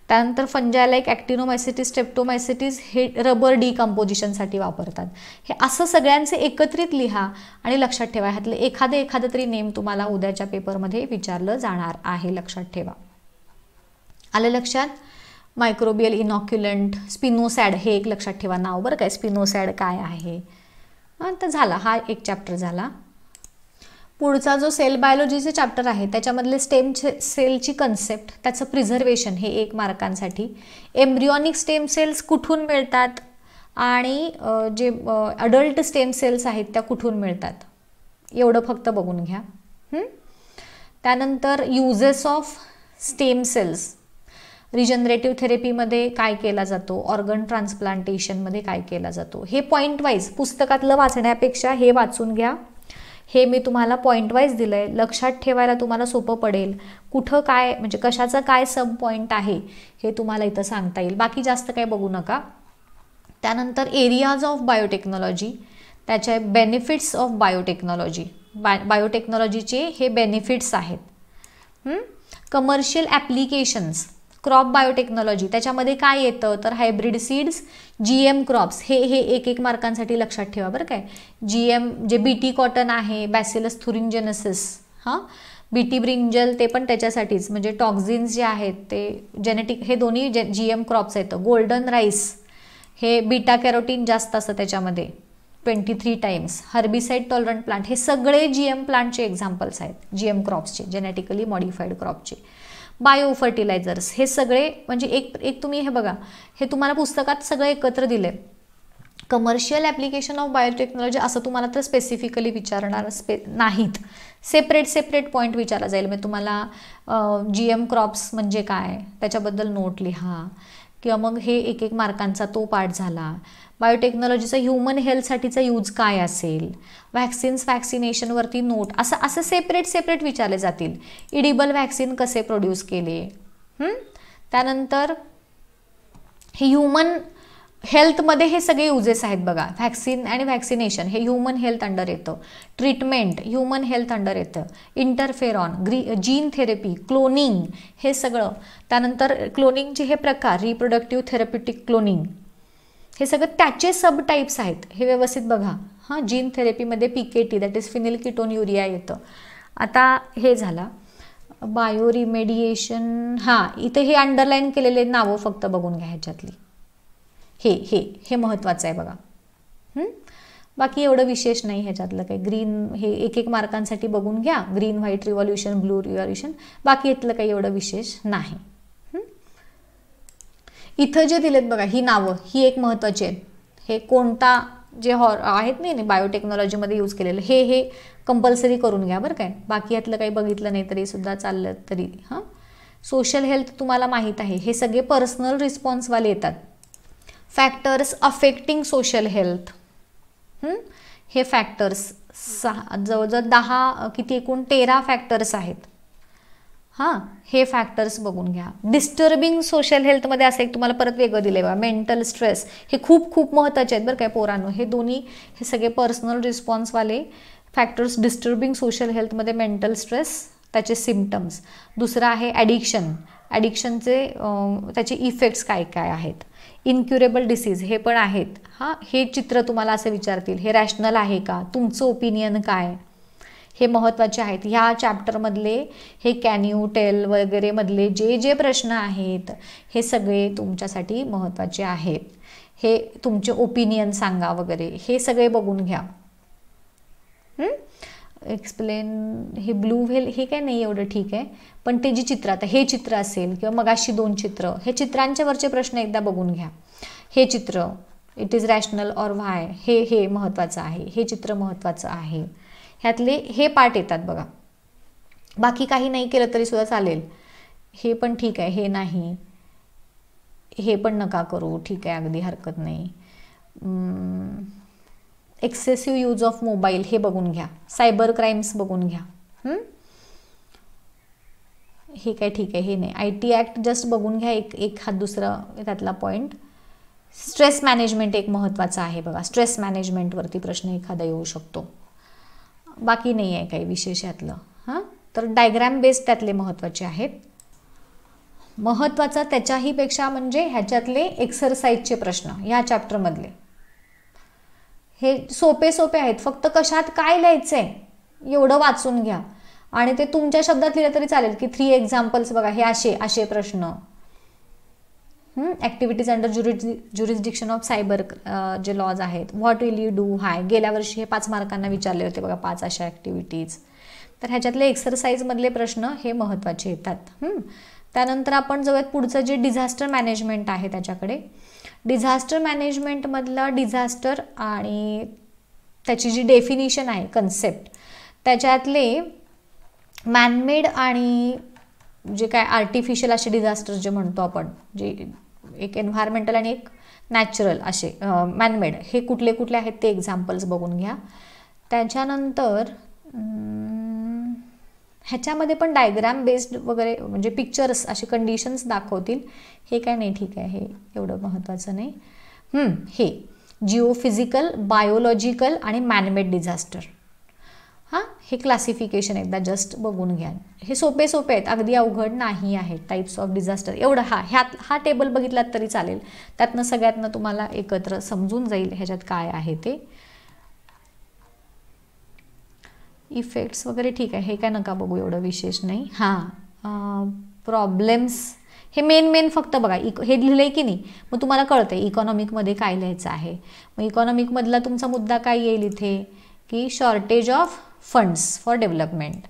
त्यानंतर फंजायला एक ॲक्टिनोमायसिटीस स्टेप्टोमायसिटीस हे रबर डिकम्पोजिशनसाठी वापरतात हे असं सगळ्यांचे एकत्रित लिहा आणि लक्षात ठेवा ह्यातलं एखादं एखादं तरी नेम तुम्हाला उद्याच्या पेपरमध्ये विचारलं जाणार आहे लक्षात ठेवा आलं लक्षात मायक्रोबियल इनॉक्युलंट स्पिनोसॅड हे एक लक्षात ठेवा नाव बरं काय स्पिनोसॅड काय आहे तर झाला हा एक चॅप्टर झाला पुढचा जो सेल बायोलॉजीचे चॅप्टर आहे त्याच्यामधले स्टेम सेलची कन्सेप्ट त्याचं प्रिझर्वेशन हे एक मार्कांसाठी एम्ब्रियॉनिक स्टेम सेल्स कुठून मिळतात आणि जे अडल्ट स्टेम सेल्स आहेत त्या कुठून मिळतात एवढं फक्त बघून घ्या त्यानंतर uses of stem cells regenerative थेरपीमध्ये काय केला जातो ऑर्गन ट्रान्सप्लांटेशनमध्ये काय केला जातो हे पॉईंट वाईज पुस्तकातलं वाचण्यापेक्षा हे वाचून घ्या हे मी तुम्हाला पॉईंट वाईज दिलं आहे लक्षात ठेवायला तुम्हाला सोपं पडेल कुठं काय म्हणजे कशाचा काय सब पॉईंट आहे हे तुम्हाला इथं सांगता येईल बाकी जास्त काय बघू नका त्यानंतर एरियाज ऑफ बायोटेक्नॉलॉजी त्याचे बेनिफिट्स ऑफ बायोटेक्नॉलॉजी बाय बायोटेक्नॉलॉजीचे हे बेनिफिट्स आहेत कमर्शियल ॲप्लिकेशन्स क्रॉप बायोटेक्नॉलॉजी त्याच्यामध्ये काय येतं तर hybrid seeds G M crops हे हे एक एक मार्कांसाठी लक्षात ठेवा बरं काय जी एम जे बी टी कॉटन आहे बॅसिलस थुरिंजेनसिस हां बी टी ब्रिंजल ते पण त्याच्यासाठीच म्हणजे टॉक्झिन्स जे आहेत ते जेनेटिक हे दोन्ही जे जी एम क्रॉप्स आहेत गोल्डन राईस हे बीटा कॅरोटीन जास्त असतं त्याच्यामध्ये twenty three times herbicide tolerant plant हे सगळे जी एम प्लांटचे एक्झाम्पल्स आहेत जी एम क्रॉप्सचे जेनेटिकली मॉडिफाईड क्रॉपचे बायो फर्टिलायझर्स हे सगळे म्हणजे एक एक तुम्ही हे बघा हे तुम्हाला पुस्तकात सगळं एकत्र दिलं आहे कमर्शियल ॲप्लिकेशन ऑफ बायोटेक्नॉलॉजी असं तुम्हाला तर स्पेसिफिकली विचारणार स्पे नाहीत सेपरेट सेपरेट पॉईंट विचारला जाईल मी म्हणजे तुम्हाला जी एम क्रॉप्स म्हणजे काय त्याच्याबद्दल नोट लिहा किंवा मग हे एक एक मार्कांचा तो पाठ झाला बायोटेक्नॉलॉजीचा ह्युमन हेल्थसाठीचा यूज काय असेल व्हॅक्सिन्स व्हॅक्सिनेशनवरती नोट असं असं सेपरेट सेपरेट विचारले जातील इडिबल व्हॅक्सिन कसे प्रोड्यूस केले त्यानंतर हे ह्युमन हेल्थमध्ये हे सगळे युजेस आहेत बघा व्हॅक्सिन आणि व्हॅक्सिनेशन हे ह्युमन हेल्थ अंडर येतं ट्रीटमेंट ह्युमन हेल्थ अंडर येतं इंटरफेरॉन ग्री जीन थेरपी क्लोनिंग हे सगळं त्यानंतर क्लोनिंगचे हे प्रकार रिप्रोडक्टिव्ह थेरप्युटिक क्लोनिंग हे सगळं त्याचे सब टाईप्स आहेत हे व्यवस्थित बघा हां जीन थेरपीमध्ये P K T that is phenylketonuria येतं आता हे झाला बायो रिमेडिएशन हां इथं हे अंडरलाईन केलेले नावं फक्त बघून घ्या ह्याच्यातली हे हे हे महत्त्वाचं आहे बघा बाकी एवढं विशेष नाही ह्याच्यातलं काही ग्रीन हे एक एक मार्कांसाठी बघून घ्या green white revolution blue revolution बाकी इथलं काही एवढं विशेष नाही इथं जे दिलेत बघा ही नावं ही एक महत्त्वाची आहेत हे कोणता जे हॉर आहेत नाही बायोटेक्नॉलॉजीमध्ये यूज केलेलं हे हे कंपल्सरी करून घ्या बरं काय बाकी यातलं काही बघितलं नाही तरी सुद्धा चाललं तरी हां सोशल हेल्थ तुम्हाला माहीत आहे हे सगळे पर्सनल रिस्पॉन्सवाले येतात फॅक्टर्स अफेक्टिंग सोशल हेल्थ हे फॅक्टर्स सहा जवळजवळ दहा किती एकूण तेरा फॅक्टर्स आहेत हां हे फॅक्टर्स बघून घ्या डिस्टर्बिंग सोशल हेल्थमध्ये असं एक तुम्हाला परत वेगळं दिलं बा मेंटल स्ट्रेस हे खूप खूप महत्त्वाचे आहेत बरं काय पोरांनो हे दोन्ही हे सगळे पर्सनल रिस्पॉन्सवाले फॅक्टर्स डिस्टर्बिंग सोशल हेल्थमध्ये मेंटल स्ट्रेस त्याचे सिम्टम्स दुसरं आहे ॲडिक्शन ॲडिक्शनचे त्याचे इफेक्ट्स काय काय आहेत इनक्युरेबल डिसीज हे पण आहेत हां हे चित्र तुम्हाला असं विचारतील हे रॅशनल आहे का तुमचं ओपिनियन काय हे महत्त्वाचे आहेत ह्या चॅप्टरमधले हे कॅन्यू टेल वगैरे मधले जे जे प्रश्न आहेत हे सगळे तुमच्यासाठी महत्त्वाचे आहेत हे तुमचे ओपिनियन सांगा वगैरे हे सगळे बघून घ्या एक्सप्लेन हे ब्लू व्हेल हे काय नाही एवढं ठीक आहे पण ते जी चित्र आता हे चित्र असेल किंवा मग अशी दोन चित्र हे चित्रांच्यावरचे प्रश्न एकदा बघून घ्या हे चित्र it is rational or why हे हे महत्त्वाचं आहे हे चित्र महत्त्वाचं आहे ह्यातले हे पार्ट येतात बघा बाकी काही नाही केलं तरी सुद्धा चालेल हे पण ठीक आहे हे नाही हे पण नका करू ठीक आहे अगदी हरकत नाही एक्सेसिव्ह यूज ऑफ मोबाईल हे बघून घ्या सायबर क्राईम्स बघून घ्या हे काय ठीक आहे हे नाही आय टी ॲक्ट जस्ट बघून घ्या एक एक हा दुसरा त्यातला पॉईंट स्ट्रेस मॅनेजमेंट एक महत्त्वाचा आहे बघा स्ट्रेस मॅनेजमेंटवरती प्रश्न एखादा येऊ शकतो बाकी नाही आहे काही विशेष यातलं हां तर डायग्रॅम बेस्ड त्यातले महत्त्वाचे आहेत महत्त्वाचा त्याच्याहीपेक्षा म्हणजे ह्याच्यातले एक्सरसाइजचे प्रश्न ह्या चॅप्टरमधले हे सोपे सोपे आहेत फक्त कशात काय लिहायचं आहे एवढं वाचून घ्या आणि ते तुमच्या शब्दात लिहिलं तरी चालेल की थ्री एक्झाम्पल्स बघा हे असे असे प्रश्न ॲक्टिव्हिटीज अंडर ज्युरिज ज्युरिस्डिक्शन ऑफ सायबर जे लॉज आहेत व्हॉट विल यू डू हाय गेल्या वर्षी हे पाच मार्कांना विचारले होते बघा पाच अशा ॲक्टिव्हिटीज तर ह्याच्यातले एक्सरसाइजमधले प्रश्न हे महत्त्वाचे येतात त्यानंतर आपण जवळ पुढचं जे डिझास्टर मॅनेजमेंट आहे त्याच्याकडे डिझास्टर मॅनेजमेंटमधलं डिझास्टर आणि त्याची जी डेफिनिशन आहे कन्सेप्ट त्याच्यातले मॅनमेड आणि जे काय आर्टिफिशियल असे डिझास्टर जे म्हणतो आपण जे एक एन्व्हायरमेंटल आणि एक नॅचरल असे मॅनमेड हे कुठले कुठले आहेत ते एक्झाम्पल्स बघून घ्या त्याच्यानंतर ह्याच्यामध्ये पण डायग्राम बेस्ड वगैरे म्हणजे पिक्चर्स असे कंडिशन्स दाखवतील हे काय नाही ठीक आहे हे एवढं महत्त्वाचं नाही हे जिओफिजिकल बायोलॉजिकल आणि मॅनमेड डिझास्टर हां हे क्लासिफिकेशन एकदा जस्ट बघून घ्या हे सोपे सोपे आहेत अगदी अवघड नाही आहेत टाईप्स ऑफ डिझास्टर एवढं हा ह्यात हा टेबल बघितलात तरी चालेल त्यातनं सगळ्यातनं तुम्हाला एकत्र समजून जाईल ह्याच्यात काय आहे ते इफेक्ट्स वगैरे ठीक आहे हे काय नका बघू एवढं विशेष नाही हां प्रॉब्लेम्स हे मेन मेन फक्त बघा इक हे लिहिलं आहे की नाही मग तुम्हाला कळतं आहे इकॉनॉमिकमध्ये काय लिहायचं आहे मग इकॉनॉमिकमधला तुमचा मुद्दा काय येईल इथे की shortage of funds for development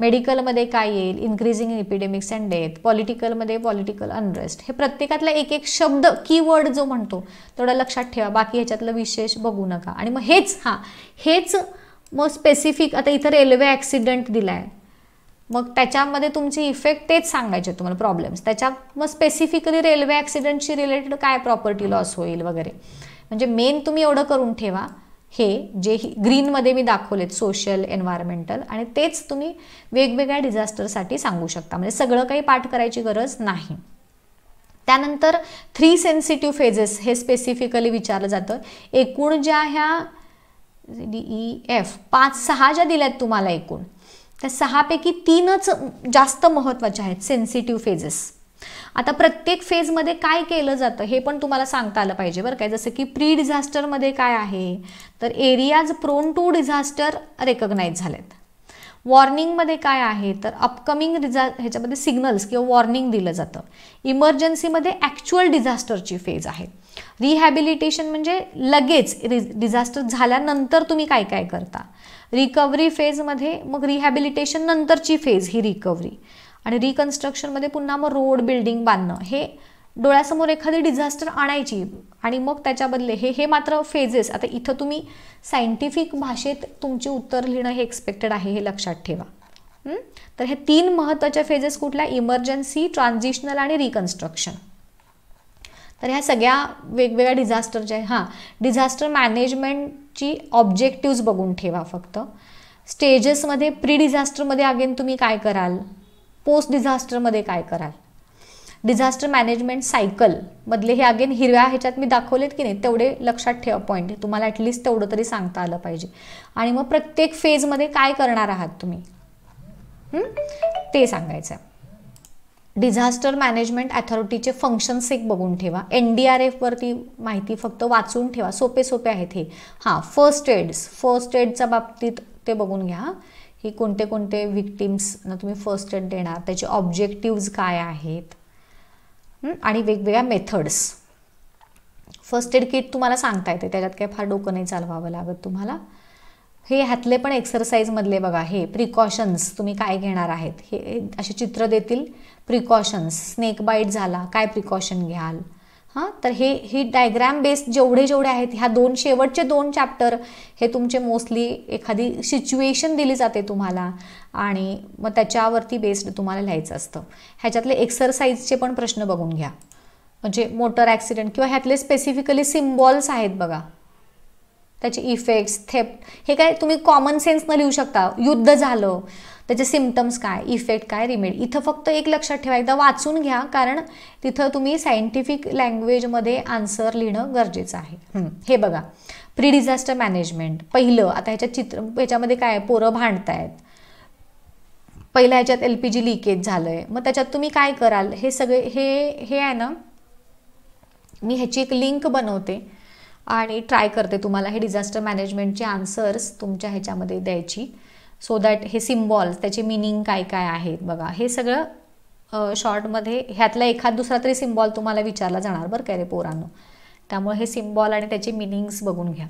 मेडिकलमध्ये काय येईल इन्क्रीजिंग एपिडेमिक्स अँड डेथ पॉलिटिकलमध्ये पॉलिटिकल अनरेस्ट हे प्रत्येकातला एक एक शब्द कीवर्ड जो म्हणतो तेवढा लक्षात ठेवा बाकी ह्याच्यातलं विशेष बघू नका आणि मग हेच हां हेच मग स्पेसिफिक आता इथं रेल्वे ॲक्सिडेंट दिला आहे मग त्याच्यामध्ये तुमचे इफेक्ट तेच सांगायचे तुम्हाला प्रॉब्लेम्स त्याच्या मग स्पेसिफिकली रेल्वे ॲक्सिडेंटशी रिलेटेड काय प्रॉपर्टी लॉस होईल वगैरे म्हणजे मेन तुम्ही एवढं करून ठेवा हे जे ग्रीनमध्ये मी दाखवलेत सोशल एन्व्हायरमेंटल आणि तेच तुम्ही वेगवेगळ्या डिझास्टरसाठी सांगू शकता म्हणजे सगळं काही पाठ करायची गरज नाही त्यानंतर थ्री सेन्सिटिव्ह फेजेस हे स्पेसिफिकली विचारलं जातं एकूण ज्या ह्या डी ई एफ पाच सहा ज्या आहेत तुम्हाला एकूण त्या सहापैकी तीनच जास्त महत्त्वाच्या आहेत सेन्सिटिव्ह फेजेस आता प्रत्येक फेजमध्ये काय केलं जातं हे पण तुम्हाला सांगता आलं पाहिजे बरं काय जसं की प्री डिझास्टरमध्ये काय आहे तर areas prone to disaster recognise झालेत वॉर्निंगमध्ये काय आहे तर अपकमिंग ह्याच्यामध्ये सिग्नल्स किंवा वॉर्निंग दिलं जातं इमर्जन्सीमध्ये ॲक्च्युअल डिझास्टरची फेज आहे रिहॅबिलिटेशन म्हणजे लगेच डिझास्टर झाल्यानंतर तुम्ही काय काय करता रिकव्हरी फेजमध्ये मग रिहॅबिलिटेशन नंतरची फेज ही रिकव्हरी आणि रिकन्स्ट्रक्शनमध्ये पुन्हा मग रोड बिल्डिंग बांधणं हे डोळ्यासमोर एखादी डिझास्टर आणायची आणि मग त्याच्या बदले हे हे मात्र फेजेस आता इथं तुम्ही सायंटिफिक भाषेत तुमची उत्तर लिहिणं हे एक्सपेक्टेड आहे हे लक्षात ठेवा तर हे तीन महत्त्वाच्या फेजेस कुठल्या इमर्जन्सी ट्रान्झिशनल आणि रिकन्स्ट्रक्शन तर ह्या सगळ्या वेगवेगळ्या डिझास्टरच्या हां डिझास्टर मॅनेजमेंटची ऑब्जेक्टिव्ज बघून ठेवा फक्त स्टेजेसमध्ये प्री डिझास्टरमध्ये अगेन तुम्ही काय कराल पोस्ट डिझास्टरमध्ये काय कराल डिझास्टर मॅनेजमेंट सायकल मधले हे अगेन हिरव्या ह्याच्यात मी दाखवलेत की नाही तेवढे लक्षात ठेवा पॉईंट तुम्हाला ॲटलिस्ट तेवढं तरी सांगता आलं पाहिजे आणि मग प्रत्येक फेज मध्ये काय करणार आहात तुम्ही ते सांगायचं डिझास्टर मॅनेजमेंट अथॉरिटीचे फंक्शन्स एक बघून ठेवा एन डी आर एफवरती माहिती फक्त वाचून ठेवा सोपे सोपे आहेत हे हां फर्स्ट एड्स फर्स्ट एडच्या बाबतीत ते बघून घ्या हे कोणते कोणते विक्टिम्सना तुम्ही फर्स्ट एड देणार त्याचे ऑब्जेक्टिव्ज काय आहेत आणि वेगवेगळ्या मेथड्स फर्स्ट एड किट तुम्हाला सांगता येते त्याच्यात काही फार डोकं नाही चालवावं लागत तुम्हाला हे ह्यातले पण एक्सरसाइजमधले बघा हे प्रिकॉशन्स तुम्ही काय घेणार आहेत हे असे चित्र देतील प्रिकॉशन्स स्नेक बाईट झाला काय प्रिकॉशन घ्याल हां तर हे ही डायग्रॅम बेस्ड जेवढे जेवढे आहेत ह्या दोन शेवटचे दोन चॅप्टर हे तुमचे मोस्टली एखादी सिच्युएशन दिली जाते तुम्हाला आणि मग त्याच्यावरती बेस्ड तुम्हाला लिहायचं असतं ह्याच्यातले एक्सरसाइजचे पण प्रश्न बघून घ्या म्हणजे मोटर ॲक्सिडेंट किंवा ह्यातले स्पेसिफिकली सिम्बॉल्स आहेत बघा त्याचे इफेक्ट्स थेप्ट हे काय तुम्ही कॉमन सेन्सनं लिहू शकता युद्ध झालं त्याचे सिमटम्स काय इफेक्ट काय रिमेड इथं फक्त एक लक्षात ठेवा एकदा वाचून घ्या कारण तिथं तुम्ही सायंटिफिक लँग्वेजमध्ये आन्सर लिहिणं गरजेचं आहे हे बघा प्री डिझास्टर मॅनेजमेंट पहिलं आता ह्याच्या चित्र ह्याच्यामध्ये काय पोरं भांडतायत पहिलं ह्याच्यात एल पी जी लिकेज झालं आहे मग त्याच्यात तुम्ही काय कराल हे सगळे हे हे आहे ना मी ह्याची एक लिंक बनवते आणि ट्राय करते तुम्हाला हे डिझास्टर मॅनेजमेंटचे आन्सर्स तुमच्या ह्याच्यामध्ये द्यायची सो दॅट हे सिम्बॉल्स त्याचे मिनिंग काय काय आहेत बघा हे सगळं शॉर्टमध्ये ह्यातला एखाद दुसरा तरी सिम्बॉल तुम्हाला विचारला जाणार बरं काय रे पोरांनो त्यामुळे हे सिम्बॉल आणि त्याचे मिनिंग्स बघून घ्या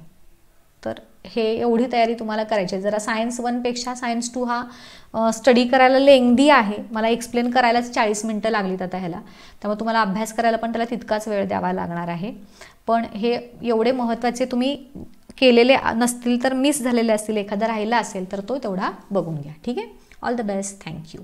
तर हे एवढी तयारी तुम्हाला करायची आहे जरा सायन्स वनपेक्षा सायन्स टू हा स्टडी करायला लेंगदी आहे मला एक्सप्लेन करायलाच चाळीस मिनटं लागलीत आता ह्याला त्यामुळे तुम्हाला अभ्यास करायला पण त्याला तितकाच वेळ द्यावा लागणार आहे पण हे एवढे महत्त्वाचे तुम्ही केलेले नसतील तर मिस झालेले असतील एखादा राहिला असेल तर तो तेवढा बघून घ्या ठीक आहे ऑल द बेस्ट थँक्यू